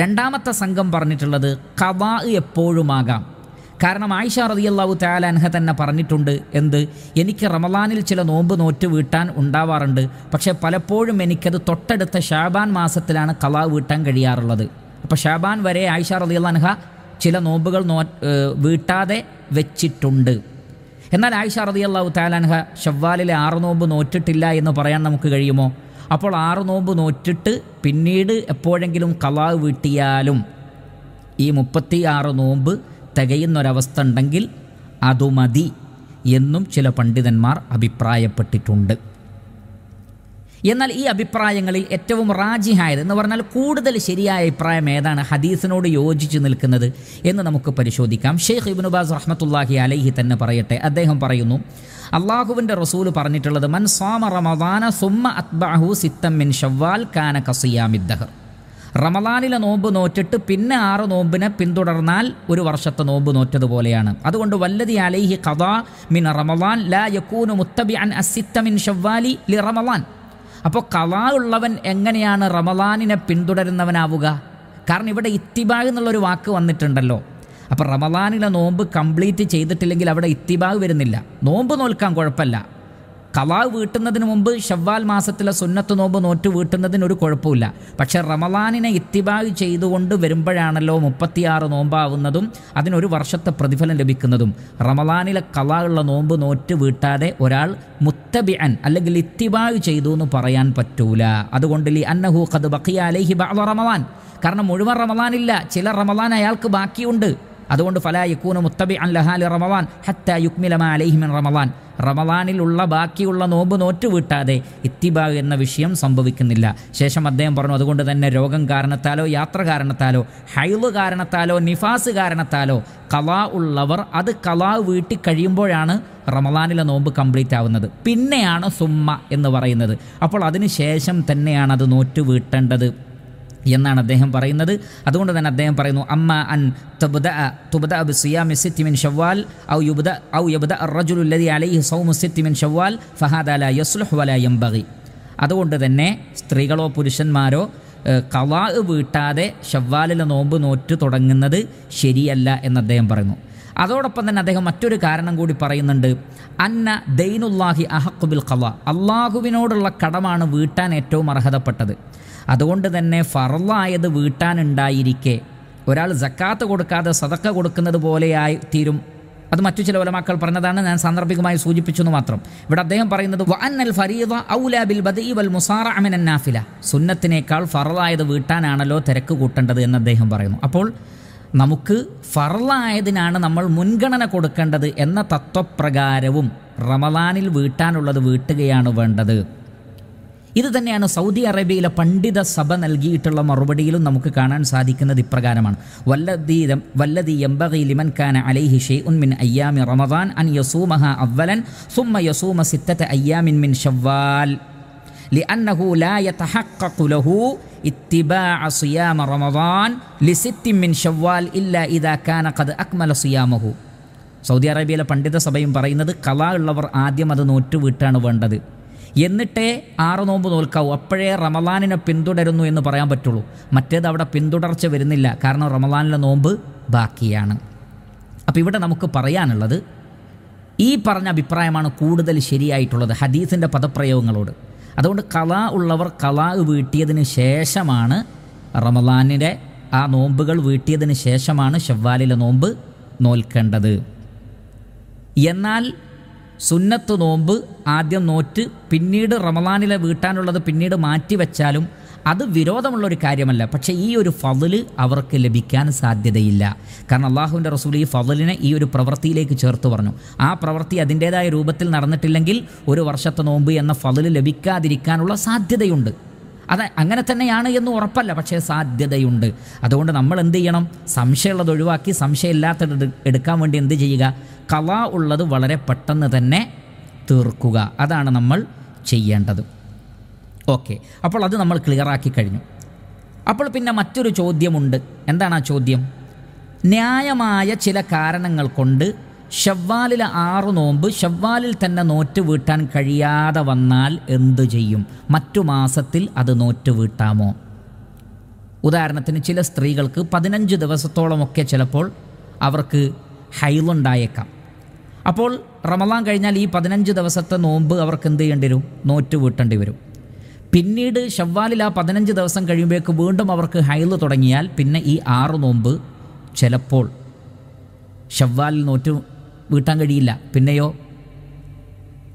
രണ്ടാമത്തെ സംഘം പറഞ്ഞിട്ടുള്ളത് കവാ എപ്പോഴുമാകാം കാരണം ആയിഷ റതിയല്ലാവു തയാലൻഹ തന്നെ പറഞ്ഞിട്ടുണ്ട് എന്ത് എനിക്ക് റമലാനിൽ ചില നോമ്പ് നോറ്റ് വീട്ടാൻ ഉണ്ടാവാറുണ്ട് പക്ഷേ പലപ്പോഴും എനിക്കത് തൊട്ടടുത്ത ഷാബാൻ മാസത്തിലാണ് കവാ വീട്ടാൻ കഴിയാറുള്ളത് അപ്പോൾ ഷാബാൻ വരെ ആയിഷ റതിയല്ലാൻഹ ചില നോമ്പുകൾ നോ വീട്ടാതെ വെച്ചിട്ടുണ്ട് എന്നാൽ ആയിഷ റതിയല്ലാഹു താലാൻഹ ഷവ്വാലിലെ ആറ് നോമ്പ് നോറ്റിട്ടില്ല എന്ന് പറയാൻ നമുക്ക് കഴിയുമോ അപ്പോൾ ആറ് നോമ്പ് നോറ്റിട്ട് പിന്നീട് എപ്പോഴെങ്കിലും കലാവ് വീട്ടിയാലും ഈ മുപ്പത്തി ആറ് നോമ്പ് തികയുന്നൊരവസ്ഥ ഉണ്ടെങ്കിൽ അതു മതി എന്നും ചില പണ്ഡിതന്മാർ അഭിപ്രായപ്പെട്ടിട്ടുണ്ട് എന്നാൽ ഈ അഭിപ്രായങ്ങളിൽ ഏറ്റവും റാജിഹായത് എന്ന് പറഞ്ഞാൽ കൂടുതൽ ശരിയായ അഭിപ്രായം ഏതാണ് ഹദീസിനോട് യോജിച്ചു നിൽക്കുന്നത് എന്ന് നമുക്ക് പരിശോധിക്കാം ഷെയ്ഖ് ഇബിനുബാസ് റഹ്മത്തുല്ലാഹി അലൈഹി തന്നെ പറയട്ടെ അദ്ദേഹം പറയുന്നു അള്ളാഹുവിൻ്റെ റസൂൽ പറഞ്ഞിട്ടുള്ളത് മൻ സോമ റമദാന സുമ്മ അത്ബാഹു മിൻ ഷവ്വാൽ കാന കസിയാമിദ്ദഹർ റമദാനിലെ നോമ്പ് നോറ്റിട്ട് പിന്നെ ആറ് നോമ്പിനെ പിന്തുടർന്നാൽ ഒരു വർഷത്തെ നോമ്പ് നോറ്റതുപോലെയാണ് അതുകൊണ്ട് വല്ലതി അലൈഹി കഥാ മിൻ റമദാൻ ലാ യക്കൂനു മുത്തബി അൻ അസിത്തമിൻ ഷവ്വാലി ലി റമദാൻ അപ്പോൾ കലാ ഉള്ളവൻ എങ്ങനെയാണ് റമലാനിനെ പിന്തുടരുന്നവനാവുക കാരണം ഇവിടെ ഇത്തിബാ എന്നുള്ളൊരു വാക്ക് വന്നിട്ടുണ്ടല്ലോ അപ്പോൾ റമലാനിലെ നോമ്പ് കംപ്ലീറ്റ് ചെയ്തിട്ടില്ലെങ്കിൽ അവിടെ ഇത്തിബാ വരുന്നില്ല നോമ്പ് നോൽക്കാൻ കുഴപ്പമില്ല കവാവ് വീട്ടുന്നതിന് മുമ്പ് ഷവ്വാൽ മാസത്തിലെ സുന്നത്ത് നോമ്പ് നോറ്റ് വീട്ടുന്നതിന് ഒരു കുഴപ്പമില്ല പക്ഷേ റമലാനിനെ ഇത്തിബായ് ചെയ്തുകൊണ്ട് വരുമ്പോഴാണല്ലോ മുപ്പത്തിയാറ് നോമ്പാവുന്നതും അതിനൊരു വർഷത്തെ പ്രതിഫലം ലഭിക്കുന്നതും റമലാനിലെ ഉള്ള നോമ്പ് നോറ്റ് വീട്ടാതെ ഒരാൾ മുത്തബി അൻ അല്ലെങ്കിൽ ഇത്തിബായ് ചെയ്തു എന്ന് പറയാൻ പറ്റൂല അതുകൊണ്ട് ലി അന്നഹു ഖദ് ബഖിയ അലൈഹി ബഅദ റമലാൻ കാരണം മുഴുവൻ റമലാനില്ല ചില റമലാൻ അയാൾക്ക് ബാക്കിയുണ്ട് അതുകൊണ്ട് ഫല യക്കൂന മുത്തബി അൻ റമവാൻ ഹത്ത യുക്മിലമാ അലൈഹിമൻ റമവാൻ റമവാനിലുള്ള ബാക്കിയുള്ള നോമ്പ് നോറ്റ് വീട്ടാതെ ഇത്തിബാ എന്ന വിഷയം സംഭവിക്കുന്നില്ല ശേഷം അദ്ദേഹം പറഞ്ഞു അതുകൊണ്ട് തന്നെ രോഗം കാരണത്താലോ യാത്ര കാരണത്താലോ ഹൈവ് കാരണത്താലോ നിഫാസ് കാരണത്താലോ കലാ ഉള്ളവർ അത് കലാ വീട്ടി കഴിയുമ്പോഴാണ് റമദാനിലെ നോമ്പ് കംപ്ലീറ്റ് ആവുന്നത് പിന്നെയാണ് സുമ്മ എന്ന് പറയുന്നത് അപ്പോൾ അതിന് ശേഷം തന്നെയാണ് അത് നോറ്റ് വീട്ടേണ്ടത് എന്നാണ് അദ്ദേഹം പറയുന്നത് അതുകൊണ്ട് തന്നെ അദ്ദേഹം പറയുന്നു അമ്മ അൻ തുബദ തുബദ അബ് സിയാമി സിത്തിമിൻ ഷവ്വാൽ ഔ യുബദ ഔ റജുൽ റജുലുല്ലതി അലൈഹി സൗമു സിത്തിമിൻ ഷവ്വാൽ അല യസ്ലുഹ് വല യംബഗി അതുകൊണ്ട് തന്നെ സ്ത്രീകളോ പുരുഷന്മാരോ കവാ വീട്ടാതെ ഷവ്വാലിലെ നോമ്പ് നോറ്റ് തുടങ്ങുന്നത് ശരിയല്ല എന്ന് അദ്ദേഹം പറയുന്നു അതോടൊപ്പം തന്നെ അദ്ദേഹം മറ്റൊരു കാരണം കൂടി പറയുന്നുണ്ട് അന്ന ദൈനുല്ലാഹി അഹക്കുബിൽ കവ അള്ളാഹുവിനോടുള്ള കടമാണ് വീട്ടാൻ ഏറ്റവും അർഹതപ്പെട്ടത് അതുകൊണ്ട് തന്നെ ഫറലായത് വീട്ടാനുണ്ടായിരിക്കെ ഒരാൾ ജക്കാത്ത് കൊടുക്കാതെ സതക്ക കൊടുക്കുന്നത് പോലെയായി തീരും അത് മറ്റു ചില ഉലമാക്കൾ പറഞ്ഞതാണ് ഞാൻ സാന്ദർഭികമായി എന്ന് മാത്രം ഇവിടെ അദ്ദേഹം പറയുന്നത് വഅന്നൽ ഫരീദ ഔലാ ബിൽ ബദഇ വൽ മുസാറഅമിൻ നാഫില സുന്നത്തിനേക്കാൾ ഫറലായത് വീട്ടാനാണല്ലോ തിരക്ക് കൂട്ടേണ്ടത് എന്ന് അദ്ദേഹം പറയുന്നു അപ്പോൾ നമുക്ക് ഫറലായതിനാണ് നമ്മൾ മുൻഗണന കൊടുക്കേണ്ടത് എന്ന തത്വപ്രകാരവും റമദാനിൽ വീട്ടാനുള്ളത് വീട്ടുകയാണ് വേണ്ടത് ഇത് തന്നെയാണ് സൗദി അറേബ്യയിലെ പണ്ഡിത സഭ നൽകിയിട്ടുള്ള മറുപടിയിലും നമുക്ക് കാണാൻ സാധിക്കുന്നത് ഇപ്രകാരമാണ് വല്ലദീ ലിമൻ അലൈഹി മിൻ അൻ യസൂമഹ യസൂമ മിൻ സൗദി അറേബ്യയിലെ പണ്ഡിത സഭയും പറയുന്നത് കലാ ഉള്ളവർ ആദ്യം അത് നോറ്റുവീട്ടാണ് വേണ്ടത് എന്നിട്ടേ ആറ് നോമ്പ് നോൽക്കാവൂ അപ്പോഴേ റമലാനിനെ പിന്തുടരുന്നു എന്ന് പറയാൻ പറ്റുള്ളൂ മറ്റേത് അവിടെ പിന്തുടർച്ച വരുന്നില്ല കാരണം റമലാനിലെ നോമ്പ് ബാക്കിയാണ് അപ്പോൾ ഇവിടെ നമുക്ക് പറയാനുള്ളത് ഈ പറഞ്ഞ അഭിപ്രായമാണ് കൂടുതൽ ശരിയായിട്ടുള്ളത് ഹദീസിൻ്റെ പദപ്രയോഗങ്ങളോട് അതുകൊണ്ട് കല ഉള്ളവർ കലാ വീട്ടിയതിന് ശേഷമാണ് റമലാനിൻ്റെ ആ നോമ്പുകൾ വീട്ടിയതിന് ശേഷമാണ് ഷവ്വാലിലെ നോമ്പ് നോൽക്കേണ്ടത് എന്നാൽ സുന്നത്ത് നോമ്പ് ആദ്യം നോറ്റ് പിന്നീട് റമദാനിലെ വീട്ടാനുള്ളത് പിന്നീട് മാറ്റിവെച്ചാലും അത് വിരോധമുള്ള ഒരു കാര്യമല്ല പക്ഷേ ഈ ഒരു ഫതില് അവർക്ക് ലഭിക്കാൻ സാധ്യതയില്ല കാരണം അള്ളാഹുവിൻ്റെ റസൂൽ ഈ ഫതിലിനെ ഈ ഒരു പ്രവൃത്തിയിലേക്ക് ചേർത്ത് പറഞ്ഞു ആ പ്രവൃത്തി അതിൻ്റേതായ രൂപത്തിൽ നടന്നിട്ടില്ലെങ്കിൽ ഒരു വർഷത്തെ നോമ്പ് എന്ന ഫതില് ലഭിക്കാതിരിക്കാനുള്ള സാധ്യതയുണ്ട് അത് അങ്ങനെ തന്നെയാണ് എന്ന് ഉറപ്പല്ല പക്ഷേ സാധ്യതയുണ്ട് അതുകൊണ്ട് നമ്മൾ എന്ത് ചെയ്യണം സംശയമുള്ളത് ഒഴിവാക്കി സംശയമില്ലാത്തത് എടുക്കാൻ വേണ്ടി എന്ത് ചെയ്യുക കലാ ഉള്ളത് വളരെ പെട്ടെന്ന് തന്നെ തീർക്കുക അതാണ് നമ്മൾ ചെയ്യേണ്ടത് ഓക്കെ അപ്പോൾ അത് നമ്മൾ ക്ലിയറാക്കി കഴിഞ്ഞു അപ്പോൾ പിന്നെ മറ്റൊരു ചോദ്യമുണ്ട് എന്താണ് ആ ചോദ്യം ന്യായമായ ചില കാരണങ്ങൾ കൊണ്ട് ഷവ്വാലിലെ ആറു നോമ്പ് ഷവ്വാലിൽ തന്നെ നോറ്റ് വീട്ടാൻ കഴിയാതെ വന്നാൽ എന്തു ചെയ്യും മറ്റു മാസത്തിൽ അത് നോറ്റ് വീട്ടാമോ ഉദാഹരണത്തിന് ചില സ്ത്രീകൾക്ക് പതിനഞ്ച് ദിവസത്തോളമൊക്കെ ചിലപ്പോൾ അവർക്ക് ഹൈലുണ്ടായേക്കാം അപ്പോൾ റമദാൻ കഴിഞ്ഞാൽ ഈ പതിനഞ്ച് ദിവസത്തെ നോമ്പ് അവർക്ക് എന്ത് ചെയ്യേണ്ടി വരും നോറ്റ് വീട്ടേണ്ടി വരും പിന്നീട് ഷവ്വാലിൽ ആ പതിനഞ്ച് ദിവസം കഴിയുമ്പോഴേക്ക് വീണ്ടും അവർക്ക് ഹൈല് തുടങ്ങിയാൽ പിന്നെ ഈ ആറ് നോമ്പ് ചിലപ്പോൾ ഷവ്വാലിൽ നോറ്റ് വീട്ടാൻ കഴിയില്ല പിന്നെയോ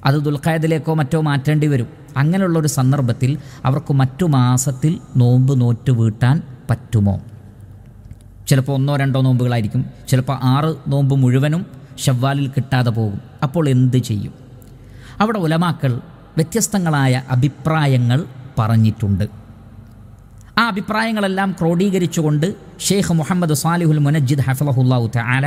അത് ദുൽഖായതിലേക്കോ മറ്റോ മാറ്റേണ്ടി വരും അങ്ങനെയുള്ളൊരു സന്ദർഭത്തിൽ അവർക്ക് മറ്റു മാസത്തിൽ നോമ്പ് നോറ്റ് വീട്ടാൻ പറ്റുമോ ചിലപ്പോൾ ഒന്നോ രണ്ടോ നോമ്പുകളായിരിക്കും ചിലപ്പോൾ ആറ് നോമ്പ് മുഴുവനും ഷവ്വാലിൽ കിട്ടാതെ പോകും അപ്പോൾ എന്ത് ചെയ്യും അവിടെ ഉലമാക്കൾ വ്യത്യസ്തങ്ങളായ അഭിപ്രായങ്ങൾ പറഞ്ഞിട്ടുണ്ട് ആ അഭിപ്രായങ്ങളെല്ലാം ക്രോഡീകരിച്ചുകൊണ്ട് ഷെയ്ഖ് മുഹമ്മദ് സാലിഹുൽ മുനജിദ് ഹഫലഹുല്ലാ ആല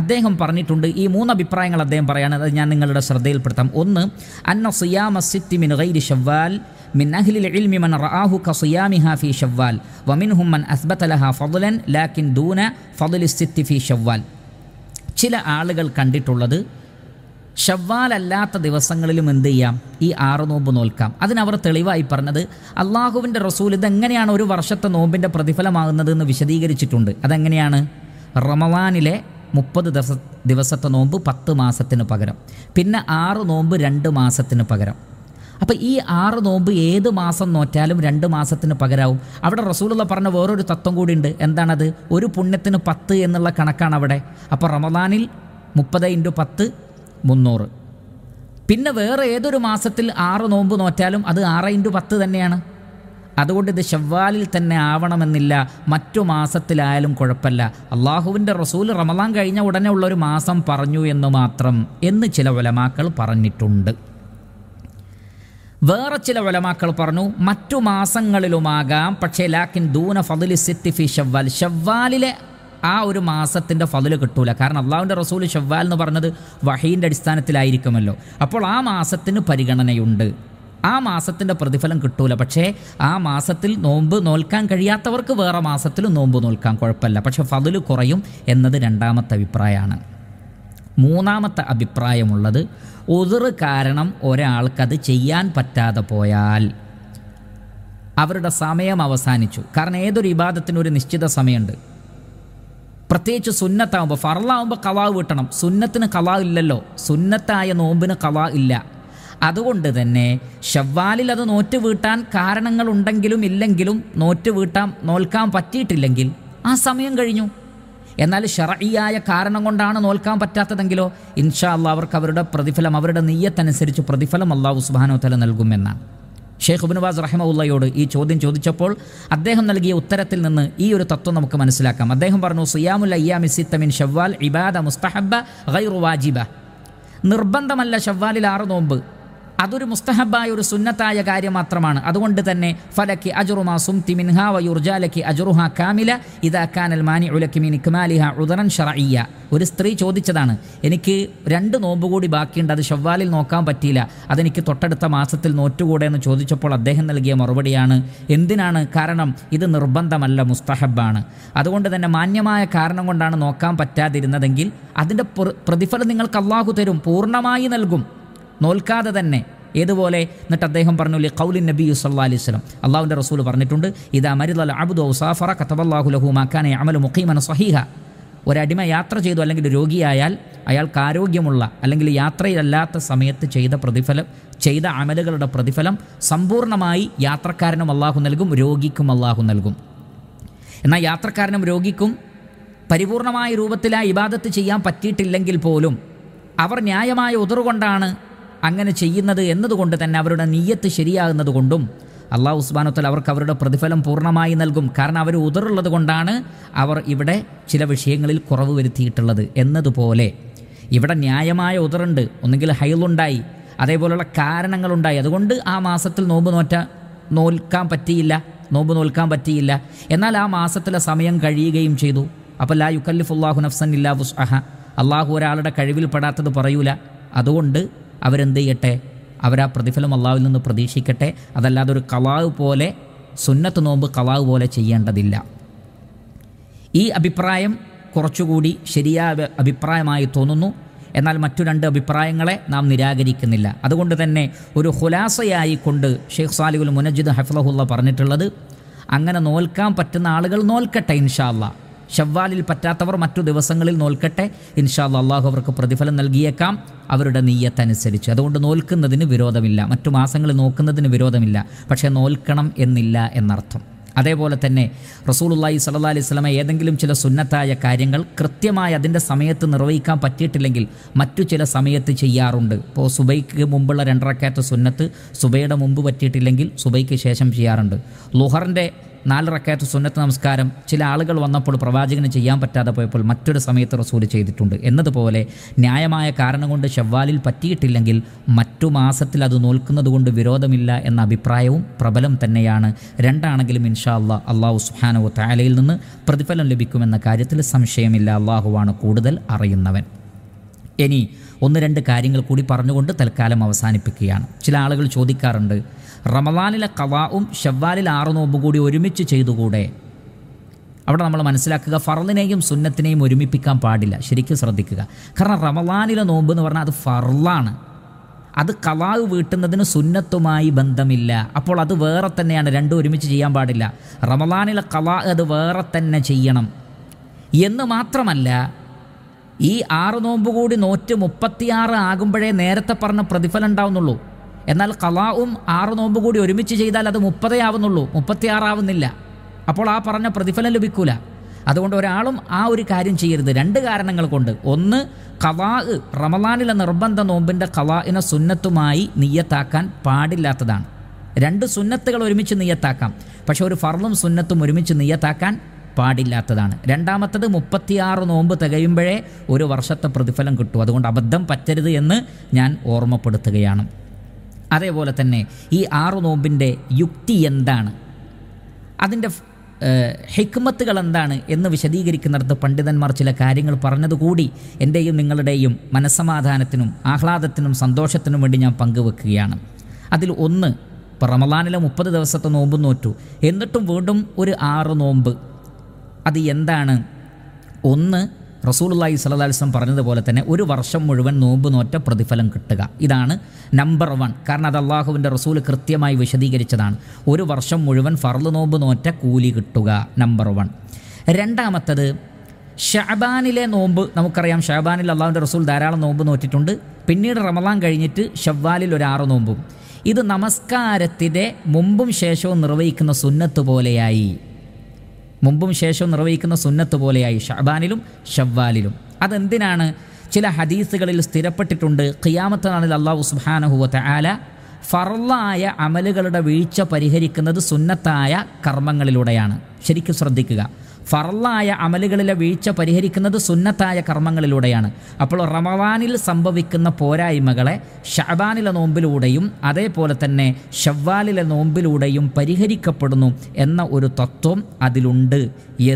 അദ്ദേഹം പറഞ്ഞിട്ടുണ്ട് ഈ മൂന്ന് അഭിപ്രായങ്ങൾ അദ്ദേഹം പറയാണ് അത് ഞാൻ നിങ്ങളുടെ ശ്രദ്ധയിൽപ്പെടുത്താം ഒന്ന് അന്ന സിയാമ സിത്തി മിൻ ഗൈരി ഷവ്വാൽ മിൻ അഹ്ലിൽ ഇൽമി മൻ رآه كصيامها في شوال ومنهم من أثبت لها فضلا ലാക്കിൻ ദൂന ഫതുലി സിത്തി ഫി ഷവ്വാൽ ചില ആളുകൾ കണ്ടിട്ടുള്ളത് ഷവ്വാലല്ലാത്ത ദിവസങ്ങളിലും എന്ത് ചെയ്യാം ഈ ആറ് നോമ്പ് നോൽക്കാം അതിനവർ തെളിവായി പറഞ്ഞത് അള്ളാഹുവിൻ്റെ റസൂൽ ഇതെങ്ങനെയാണ് ഒരു വർഷത്തെ നോമ്പിൻ്റെ പ്രതിഫലമാകുന്നത് എന്ന് വിശദീകരിച്ചിട്ടുണ്ട് അതെങ്ങനെയാണ് റമവാനിലെ മുപ്പത് ദിവസ ദിവസത്തെ നോമ്പ് പത്ത് മാസത്തിന് പകരം പിന്നെ ആറ് നോമ്പ് രണ്ട് മാസത്തിന് പകരം അപ്പോൾ ഈ ആറ് നോമ്പ് ഏത് മാസം നോറ്റാലും രണ്ട് മാസത്തിന് പകരാവും അവിടെ റസൂലുള്ള പറഞ്ഞ വേറൊരു തത്വം കൂടിയുണ്ട് എന്താണത് ഒരു പുണ്യത്തിന് പത്ത് എന്നുള്ള കണക്കാണ് അവിടെ അപ്പോൾ റമദാനിൽ മുപ്പത് ഇൻറ്റു പത്ത് മുന്നൂറ് പിന്നെ വേറെ ഏതൊരു മാസത്തിൽ ആറ് നോമ്പ് നോറ്റാലും അത് ആറ് ഇൻറ്റു പത്ത് തന്നെയാണ് അതുകൊണ്ട് ഇത് ഷവ്വാലിൽ തന്നെ ആവണമെന്നില്ല മറ്റു മാസത്തിലായാലും കുഴപ്പമില്ല അള്ളാഹുവിൻ്റെ റസൂൽ റമദാൻ കഴിഞ്ഞ ഉടനെ ഉള്ള ഒരു മാസം പറഞ്ഞു എന്ന് മാത്രം എന്ന് ചില ഉലമാക്കൾ പറഞ്ഞിട്ടുണ്ട് വേറെ ചില ഉലമാക്കൾ പറഞ്ഞു മറ്റു മാസങ്ങളിലുമാകാം പക്ഷേ ലാക്കിൻ ദൂന ഫതിലി സിത്തിഫി ഷവ്വാൽ ഷവ്വാലിലെ ആ ഒരു മാസത്തിൻ്റെ ഫതില് കിട്ടൂല കാരണം അള്ളാഹുവിൻ്റെ റസൂൽ ഷവ്വാൽ എന്ന് പറഞ്ഞത് വഹീൻ്റെ അടിസ്ഥാനത്തിലായിരിക്കുമല്ലോ അപ്പോൾ ആ മാസത്തിന് പരിഗണനയുണ്ട് ആ മാസത്തിൻ്റെ പ്രതിഫലം കിട്ടൂല പക്ഷേ ആ മാസത്തിൽ നോമ്പ് നോൽക്കാൻ കഴിയാത്തവർക്ക് വേറെ മാസത്തിൽ നോമ്പ് നോൽക്കാൻ കുഴപ്പമില്ല പക്ഷേ ഫതില് കുറയും എന്നത് രണ്ടാമത്തെ അഭിപ്രായമാണ് മൂന്നാമത്തെ അഭിപ്രായമുള്ളത് ഉതിറ് കാരണം ഒരാൾക്കത് ചെയ്യാൻ പറ്റാതെ പോയാൽ അവരുടെ സമയം അവസാനിച്ചു കാരണം ഏതൊരു ഇബാദത്തിനും ഒരു നിശ്ചിത സമയമുണ്ട് പ്രത്യേകിച്ച് സുന്നത്താവുമ്പോൾ ഫറലാവുമ്പോൾ കലാവ് വിട്ടണം സുന്നത്തിന് കലാ ഇല്ലല്ലോ സുന്നത്തായ നോമ്പിന് കലാ ഇല്ല അതുകൊണ്ട് തന്നെ ഷവ്വാലിൽ അത് നോറ്റ് വീട്ടാൻ കാരണങ്ങളുണ്ടെങ്കിലും ഇല്ലെങ്കിലും നോറ്റ് വീട്ടാൻ നോൽക്കാൻ പറ്റിയിട്ടില്ലെങ്കിൽ ആ സമയം കഴിഞ്ഞു എന്നാൽ ഷറയിയായ കാരണം കൊണ്ടാണ് നോൽക്കാൻ പറ്റാത്തതെങ്കിലോ ഇൻഷാ അല്ല അവർക്ക് അവരുടെ പ്രതിഫലം അവരുടെ നെയ്യത്തനുസരിച്ച് പ്രതിഫലം അള്ളാഹു സുബാനോ തല നൽകുമെന്നാണ് ഷെയ്ഖ് ഉബിൻവാസ് റഹ്മുള്ളയോട് ഈ ചോദ്യം ചോദിച്ചപ്പോൾ അദ്ദേഹം നൽകിയ ഉത്തരത്തിൽ നിന്ന് ഈ ഒരു തത്വം നമുക്ക് മനസ്സിലാക്കാം അദ്ദേഹം പറഞ്ഞു സുയാമുൽ അയ്യാം ഇസിത്തമിൻ ഷവ്വാൽ ഇബാദ മുസ്തഹബ ഗൈറു വാജിബ നിർബന്ധമല്ല ഷവ്വാലിൽ ആറ് നോമ്പ് അതൊരു മുസ്തഹബായ ഒരു സുന്നത്തായ കാര്യം മാത്രമാണ് അതുകൊണ്ട് തന്നെ ഫലക്ക് അജുറുമാ സുംതി മിൻഹാ വയുർജാലക്ക് അജുറുഹ കാമില ഇതാക്കാനൽ മാനി ഉലക്കി മിൻ കമാലിഹ ഉദറൻ ഷറയ്യ ഒരു സ്ത്രീ ചോദിച്ചതാണ് എനിക്ക് രണ്ട് നോമ്പ് കൂടി ബാക്കിയുണ്ട് അത് ഷവ്വാലിൽ നോക്കാൻ പറ്റിയില്ല അതെനിക്ക് തൊട്ടടുത്ത മാസത്തിൽ നോറ്റുകൂടെ എന്ന് ചോദിച്ചപ്പോൾ അദ്ദേഹം നൽകിയ മറുപടിയാണ് എന്തിനാണ് കാരണം ഇത് നിർബന്ധമല്ല മുസ്തഹബാണ് അതുകൊണ്ട് തന്നെ മാന്യമായ കാരണം കൊണ്ടാണ് നോക്കാൻ പറ്റാതിരുന്നതെങ്കിൽ അതിൻ്റെ പ്രതിഫലം നിങ്ങൾക്ക് അള്ളാഹു തരും പൂർണ്ണമായി നൽകും നോൽക്കാതെ തന്നെ ഏതുപോലെ എന്നിട്ട് അദ്ദേഹം പറഞ്ഞു ലി കൗലിൻ നബി സല്ലാ അലൈഹി സ്വലം അള്ളാഹുവിൻ്റെ റസൂൽ പറഞ്ഞിട്ടുണ്ട് ഇതാ മരിദൽ അബുദോ സാഫറ കത്തബല്ലാഹു ലഹു മാക്കാനെ അമൽ മുഖീമൻ സഹീഹ ഒരടിമ യാത്ര ചെയ്തു അല്ലെങ്കിൽ രോഗിയായാൽ അയാൾക്ക് ആരോഗ്യമുള്ള അല്ലെങ്കിൽ യാത്രയിലല്ലാത്ത സമയത്ത് ചെയ്ത പ്രതിഫലം ചെയ്ത അമലുകളുടെ പ്രതിഫലം സമ്പൂർണ്ണമായി യാത്രക്കാരനും അള്ളാഹു നൽകും രോഗിക്കും അള്ളാഹു നൽകും എന്നാൽ യാത്രക്കാരനും രോഗിക്കും പരിപൂർണമായ രൂപത്തിലായി ഇബാദത്ത് ചെയ്യാൻ പറ്റിയിട്ടില്ലെങ്കിൽ പോലും അവർ ന്യായമായ ഉതറുകൊണ്ടാണ് അങ്ങനെ ചെയ്യുന്നത് എന്നതുകൊണ്ട് തന്നെ അവരുടെ നീയത്ത് ശരിയാകുന്നത് കൊണ്ടും അള്ളാഹു ഉസ്മാനത്തിൽ അവർക്ക് അവരുടെ പ്രതിഫലം പൂർണ്ണമായി നൽകും കാരണം അവർ ഉതറുള്ളത് കൊണ്ടാണ് അവർ ഇവിടെ ചില വിഷയങ്ങളിൽ കുറവ് വരുത്തിയിട്ടുള്ളത് എന്നതുപോലെ ഇവിടെ ന്യായമായ ഉതറുണ്ട് ഒന്നുകിൽ ഹൈലുണ്ടായി അതേപോലെയുള്ള കാരണങ്ങളുണ്ടായി അതുകൊണ്ട് ആ മാസത്തിൽ നോമ്പ് നോറ്റ നോൽക്കാൻ പറ്റിയില്ല നോമ്പ് നോൽക്കാൻ പറ്റിയില്ല എന്നാൽ ആ മാസത്തിലെ സമയം കഴിയുകയും ചെയ്തു അപ്പോൾ ലാ യുക്കല്ലിഫുല്ലാഹു നഫ്സൻ ഇല്ലാ അഹ അള്ളാഹു ഒരാളുടെ കഴിവിൽ പെടാത്തത് പറയൂല അതുകൊണ്ട് അവരെന്ത് ചെയ്യട്ടെ അവരാ പ്രതിഫലം അള്ളാവിൽ നിന്ന് പ്രതീക്ഷിക്കട്ടെ അതല്ലാതെ ഒരു കലാവ് പോലെ സുന്നത്ത് നോമ്പ് കലാവ് പോലെ ചെയ്യേണ്ടതില്ല ഈ അഭിപ്രായം കുറച്ചുകൂടി ശരിയായ അഭിപ്രായമായി തോന്നുന്നു എന്നാൽ മറ്റു രണ്ട് അഭിപ്രായങ്ങളെ നാം നിരാകരിക്കുന്നില്ല അതുകൊണ്ട് തന്നെ ഒരു കൊണ്ട് ഷെയ്ഖ് സാലിഖുൽ മുനജിദ് ഹഫ്ലഹുല്ല പറഞ്ഞിട്ടുള്ളത് അങ്ങനെ നോൽക്കാൻ പറ്റുന്ന ആളുകൾ നോൽക്കട്ടെ ഇൻഷാല്ലാ ഷവ്വാലിൽ പറ്റാത്തവർ മറ്റു ദിവസങ്ങളിൽ നോൽക്കട്ടെ ഇൻഷാ അള്ളാഹു അവർക്ക് പ്രതിഫലം നൽകിയേക്കാം അവരുടെ നീയത്തനുസരിച്ച് അതുകൊണ്ട് നോൽക്കുന്നതിന് വിരോധമില്ല മറ്റു മാസങ്ങളിൽ നോക്കുന്നതിന് വിരോധമില്ല പക്ഷേ നോൽക്കണം എന്നില്ല എന്നർത്ഥം അതേപോലെ തന്നെ റസൂലുല്ലായി സല്ലാ അലൈഹി സ്വലമ ഏതെങ്കിലും ചില സുന്നത്തായ കാര്യങ്ങൾ കൃത്യമായി അതിൻ്റെ സമയത്ത് നിർവഹിക്കാൻ പറ്റിയിട്ടില്ലെങ്കിൽ മറ്റു ചില സമയത്ത് ചെയ്യാറുണ്ട് ഇപ്പോൾ സുബൈക്ക് മുമ്പുള്ള രണ്ടറക്കാത്ത സുന്നത്ത് സുബയുടെ മുമ്പ് പറ്റിയിട്ടില്ലെങ്കിൽ സുബൈക്ക് ശേഷം ചെയ്യാറുണ്ട് ലുഹറിൻ്റെ നാല് റക്കാറ്റ് സുന്നത്ത് നമസ്കാരം ചില ആളുകൾ വന്നപ്പോൾ പ്രവാചകന് ചെയ്യാൻ പറ്റാതെ പോയപ്പോൾ മറ്റൊരു സമയത്ത് റസൂൽ ചെയ്തിട്ടുണ്ട് എന്നതുപോലെ ന്യായമായ കാരണം കൊണ്ട് ഷവ്വാലിൽ പറ്റിയിട്ടില്ലെങ്കിൽ മറ്റു മാസത്തിൽ അത് നോൽക്കുന്നത് കൊണ്ട് വിരോധമില്ല എന്ന അഭിപ്രായവും പ്രബലം തന്നെയാണ് രണ്ടാണെങ്കിലും ഇൻഷാ അള്ളാഹ് അള്ളാഹു സുഹാനോ താലയിൽ നിന്ന് പ്രതിഫലം ലഭിക്കുമെന്ന കാര്യത്തിൽ സംശയമില്ല അള്ളാഹുവാണ് കൂടുതൽ അറിയുന്നവൻ ഇനി ഒന്ന് രണ്ട് കാര്യങ്ങൾ കൂടി പറഞ്ഞുകൊണ്ട് തൽക്കാലം അവസാനിപ്പിക്കുകയാണ് ചില ആളുകൾ ചോദിക്കാറുണ്ട് റമദാനിലെ കവാവും ഷവ്വാലിൽ ആറ് നോമ്പ് കൂടി ഒരുമിച്ച് ചെയ്തുകൂടെ അവിടെ നമ്മൾ മനസ്സിലാക്കുക ഫറലിനെയും സുന്നത്തിനെയും ഒരുമിപ്പിക്കാൻ പാടില്ല ശരിക്കും ശ്രദ്ധിക്കുക കാരണം റമദാനിലെ നോമ്പ് എന്ന് പറഞ്ഞാൽ അത് ഫർലാണ് അത് കവാവ് വീട്ടുന്നതിന് സുന്നത്തുമായി ബന്ധമില്ല അപ്പോൾ അത് വേറെ തന്നെയാണ് രണ്ടും ഒരുമിച്ച് ചെയ്യാൻ പാടില്ല റമദാനിലെ കവാ അത് വേറെ തന്നെ ചെയ്യണം എന്ന് മാത്രമല്ല ഈ ആറ് നോമ്പ് കൂടി നൂറ്റി മുപ്പത്തിയാറ് ആകുമ്പോഴേ നേരത്തെ പറഞ്ഞ പ്രതിഫലം ഉണ്ടാവുന്നുള്ളൂ എന്നാൽ കലാവും ആറ് നോമ്പ് കൂടി ഒരുമിച്ച് ചെയ്താൽ അത് മുപ്പതേ ആവുന്നുള്ളൂ മുപ്പത്തിയാറാവുന്നില്ല അപ്പോൾ ആ പറഞ്ഞ പ്രതിഫലം ലഭിക്കൂല അതുകൊണ്ട് ഒരാളും ആ ഒരു കാര്യം ചെയ്യരുത് രണ്ട് കാരണങ്ങൾ കൊണ്ട് ഒന്ന് കവാ റമലാനിലെ നിർബന്ധ നോമ്പിൻ്റെ കവാഇനെ സുന്നത്തുമായി നീയത്താക്കാൻ പാടില്ലാത്തതാണ് രണ്ട് സുന്നത്തുകൾ ഒരുമിച്ച് നീയത്താക്കാം പക്ഷേ ഒരു ഫർളും സുന്നത്തും ഒരുമിച്ച് നീയത്താക്കാൻ പാടില്ലാത്തതാണ് രണ്ടാമത്തത് മുപ്പത്തിയാറ് നോമ്പ് തികയുമ്പോഴേ ഒരു വർഷത്തെ പ്രതിഫലം കിട്ടും അതുകൊണ്ട് അബദ്ധം പറ്റരുത് എന്ന് ഞാൻ ഓർമ്മപ്പെടുത്തുകയാണ് അതേപോലെ തന്നെ ഈ ആറു നോമ്പിൻ്റെ യുക്തി എന്താണ് അതിൻ്റെ ഹിക്മത്തുകൾ എന്താണ് എന്ന് വിശദീകരിക്കുന്നിടത്ത് പണ്ഡിതന്മാർ ചില കാര്യങ്ങൾ പറഞ്ഞതുകൂടി എൻ്റെയും നിങ്ങളുടെയും മനസ്സമാധാനത്തിനും ആഹ്ലാദത്തിനും സന്തോഷത്തിനും വേണ്ടി ഞാൻ പങ്കുവെക്കുകയാണ് അതിൽ ഒന്ന് പ്രമലാനിലെ മുപ്പത് ദിവസത്തെ നോമ്പ് നോറ്റു എന്നിട്ടും വീണ്ടും ഒരു ആറ് നോമ്പ് അത് എന്താണ് ഒന്ന് റസൂലുള്ളാഹി സ്വല്ലല്ലാഹി അലൈഹി വസല്ലം പറഞ്ഞതുപോലെ തന്നെ ഒരു വർഷം മുഴുവൻ നോമ്പ് നോറ്റ പ്രതിഫലം കിട്ടുക ഇതാണ് നമ്പർ വൺ കാരണം അത് അള്ളാഹുവിൻ്റെ റസൂൽ കൃത്യമായി വിശദീകരിച്ചതാണ് ഒരു വർഷം മുഴുവൻ ഫർള് നോമ്പ് നോറ്റ കൂലി കിട്ടുക നമ്പർ വൺ രണ്ടാമത്തത് ഷാബാനിലെ നോമ്പ് നമുക്കറിയാം ഷാബാനിൽ അള്ളാഹുവിൻ്റെ റസൂൽ ധാരാളം നോമ്പ് നോറ്റിട്ടുണ്ട് പിന്നീട് റമലാൻ കഴിഞ്ഞിട്ട് ഷവ്വാലിൽ ഒരു ആറ് നോമ്പും ഇത് നമസ്കാരത്തിൻ്റെ മുമ്പും ശേഷവും നിർവഹിക്കുന്ന സുന്നത്ത് പോലെയായി മുമ്പും ശേഷവും നിർവഹിക്കുന്ന സുന്നത്ത് പോലെയായി ഷഹബാനിലും ഷവ്വാലിലും അതെന്തിനാണ് ചില ഹദീസുകളിൽ സ്ഥിരപ്പെട്ടിട്ടുണ്ട് ഖിയാമത്ത് നാളിൽ അള്ളാഹു സുബാനഹുവത്തെ ആല ഫറലായ അമലുകളുടെ വീഴ്ച പരിഹരിക്കുന്നത് സുന്നത്തായ കർമ്മങ്ങളിലൂടെയാണ് ശരിക്കും ശ്രദ്ധിക്കുക ഫറലായ അമലുകളിലെ വീഴ്ച പരിഹരിക്കുന്നത് സുന്നത്തായ കർമ്മങ്ങളിലൂടെയാണ് അപ്പോൾ റമവാനിൽ സംഭവിക്കുന്ന പോരായ്മകളെ ഷബാനിലെ നോമ്പിലൂടെയും അതേപോലെ തന്നെ ഷവ്വാലിലെ നോമ്പിലൂടെയും പരിഹരിക്കപ്പെടുന്നു എന്ന ഒരു തത്വം അതിലുണ്ട്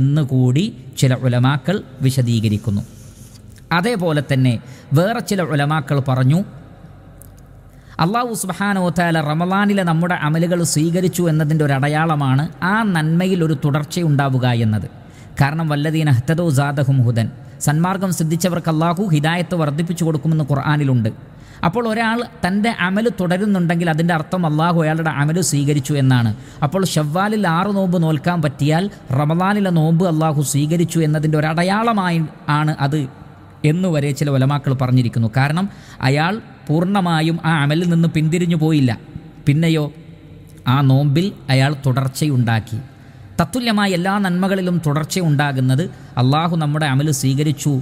എന്ന് കൂടി ചില ഉലമാക്കൾ വിശദീകരിക്കുന്നു അതേപോലെ തന്നെ വേറെ ചില ഉലമാക്കൾ പറഞ്ഞു അള്ളാഹു സുബഹാനോത്താല റമലാനിലെ നമ്മുടെ അമലുകൾ സ്വീകരിച്ചു എന്നതിൻ്റെ ഒരു അടയാളമാണ് ആ നന്മയിൽ ഒരു തുടർച്ചയുണ്ടാവുക എന്നത് കാരണം വല്ലതീന ഹത്തദോ സാദഹും ഹുദൻ സന്മാർഗം സിദ്ധിച്ചവർക്ക് അള്ളാഹു ഹിദായത്ത് വർദ്ധിപ്പിച്ചു കൊടുക്കുമെന്ന് ഖുർആാനിലുണ്ട് അപ്പോൾ ഒരാൾ തൻ്റെ അമൽ തുടരുന്നുണ്ടെങ്കിൽ അതിൻ്റെ അർത്ഥം അള്ളാഹു അയാളുടെ അമൽ സ്വീകരിച്ചു എന്നാണ് അപ്പോൾ ഷവ്വാലിൽ ആറ് നോമ്പ് നോൽക്കാൻ പറ്റിയാൽ റമലാനിലെ നോമ്പ് അള്ളാഹു സ്വീകരിച്ചു എന്നതിൻ്റെ ഒരു അടയാളമായി ആണ് അത് എന്നുവരെ ചില ഒലമാക്കൾ പറഞ്ഞിരിക്കുന്നു കാരണം അയാൾ പൂർണ്ണമായും ആ അമലിൽ നിന്ന് പിന്തിരിഞ്ഞു പോയില്ല പിന്നെയോ ആ നോമ്പിൽ അയാൾ തുടർച്ചയുണ്ടാക്കി തത്തുല്യമായ എല്ലാ നന്മകളിലും തുടർച്ചയുണ്ടാകുന്നത് അള്ളാഹു നമ്മുടെ അമല് സ്വീകരിച്ചു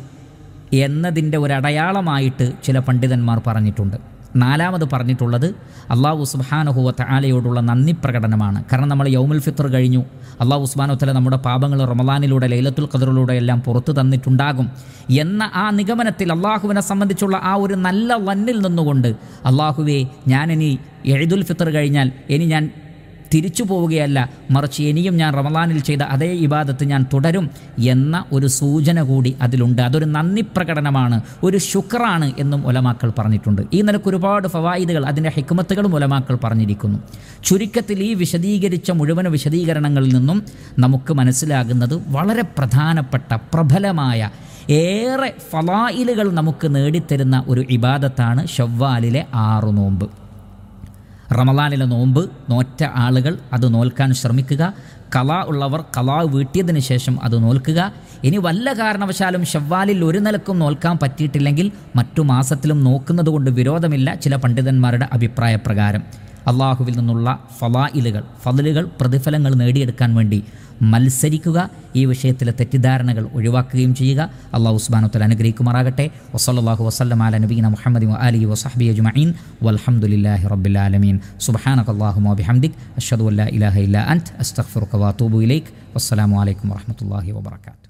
എന്നതിൻ്റെ ഒരടയാളമായിട്ട് ചില പണ്ഡിതന്മാർ പറഞ്ഞിട്ടുണ്ട് നാലാമത് പറഞ്ഞിട്ടുള്ളത് അള്ളാഹു സുബാനഹുവത്ത് ആലയോടുള്ള നന്ദി പ്രകടനമാണ് കാരണം നമ്മൾ യൗമുൽ ഫിത്തർ കഴിഞ്ഞു അള്ളാഹു ഉസ്മാനുത്തല നമ്മുടെ പാപങ്ങൾ റമദാനിലൂടെ ലൈലത്തുൽ ഖദറിലൂടെ എല്ലാം പുറത്തു തന്നിട്ടുണ്ടാകും എന്ന ആ നിഗമനത്തിൽ അള്ളാഹുവിനെ സംബന്ധിച്ചുള്ള ആ ഒരു നല്ല വന്നിൽ നിന്നുകൊണ്ട് അള്ളാഹുവേ ഞാനിനി എഴുതുൽ ഫിത്തർ കഴിഞ്ഞാൽ ഇനി ഞാൻ തിരിച്ചു പോവുകയല്ല മറിച്ച് ഇനിയും ഞാൻ റമദാനിൽ ചെയ്ത അതേ ഇബാദത്ത് ഞാൻ തുടരും എന്ന ഒരു സൂചന കൂടി അതിലുണ്ട് അതൊരു നന്ദി പ്രകടനമാണ് ഒരു ശുക്രാണ് എന്നും ഒലമാക്കൾ പറഞ്ഞിട്ടുണ്ട് ഈ നിലക്ക് ഒരുപാട് ഫവായിദുകൾ അതിൻ്റെ ഹിക്മത്തുകളും ഒലമാക്കൾ പറഞ്ഞിരിക്കുന്നു ചുരുക്കത്തിൽ ഈ വിശദീകരിച്ച മുഴുവൻ വിശദീകരണങ്ങളിൽ നിന്നും നമുക്ക് മനസ്സിലാകുന്നത് വളരെ പ്രധാനപ്പെട്ട പ്രബലമായ ഏറെ ഫലായിലുകൾ നമുക്ക് നേടിത്തരുന്ന ഒരു ഇബാദത്താണ് ഷവ്വാലിലെ ആറു നോമ്പ് റമലാനിലെ നോമ്പ് നോറ്റ ആളുകൾ അത് നോൽക്കാൻ ശ്രമിക്കുക കലാ ഉള്ളവർ കലാ വീട്ടിയതിന് ശേഷം അത് നോൽക്കുക ഇനി വല്ല കാരണവശാലും ഷവ്വാലിൽ ഒരു നിലക്കും നോൽക്കാൻ പറ്റിയിട്ടില്ലെങ്കിൽ മറ്റു മാസത്തിലും നോക്കുന്നത് കൊണ്ട് വിരോധമില്ല ചില പണ്ഡിതന്മാരുടെ അഭിപ്രായപ്രകാരം അള്ളാഹുവിൽ നിന്നുള്ള ഫലായിലുകൾ ഫതിലുകൾ പ്രതിഫലങ്ങൾ നേടിയെടുക്കാൻ വേണ്ടി മത്സരിക്കുക ഈ വിഷയത്തിലെ തെറ്റിദ്ധാരണകൾ ഒഴിവാക്കുകയും ചെയ്യുക അള്ളാഹു ഉസ്ബാനുത്തൽ അനുഗ്രഹിക്കുമാറാകട്ടെ വസ്ലാഹു വസ്ലം അല നബീന മുഹമ്മദ് അലി വസഹബി അജ്മീൻ വലഹമുല്ലാഹി റബ്ബുലാലമീൻ സുബാനക് അള്ളാഹു അബിഹംദിക് അഷദുല്ല ഇലാഹ ഇല്ല അൻത് അസ്തഖ്ഫുർ കവാത്തൂബു ഇലൈക്ക് വസ്സലാമലൈക്കും വാഹമത്തല്ലാഹി വാത്തു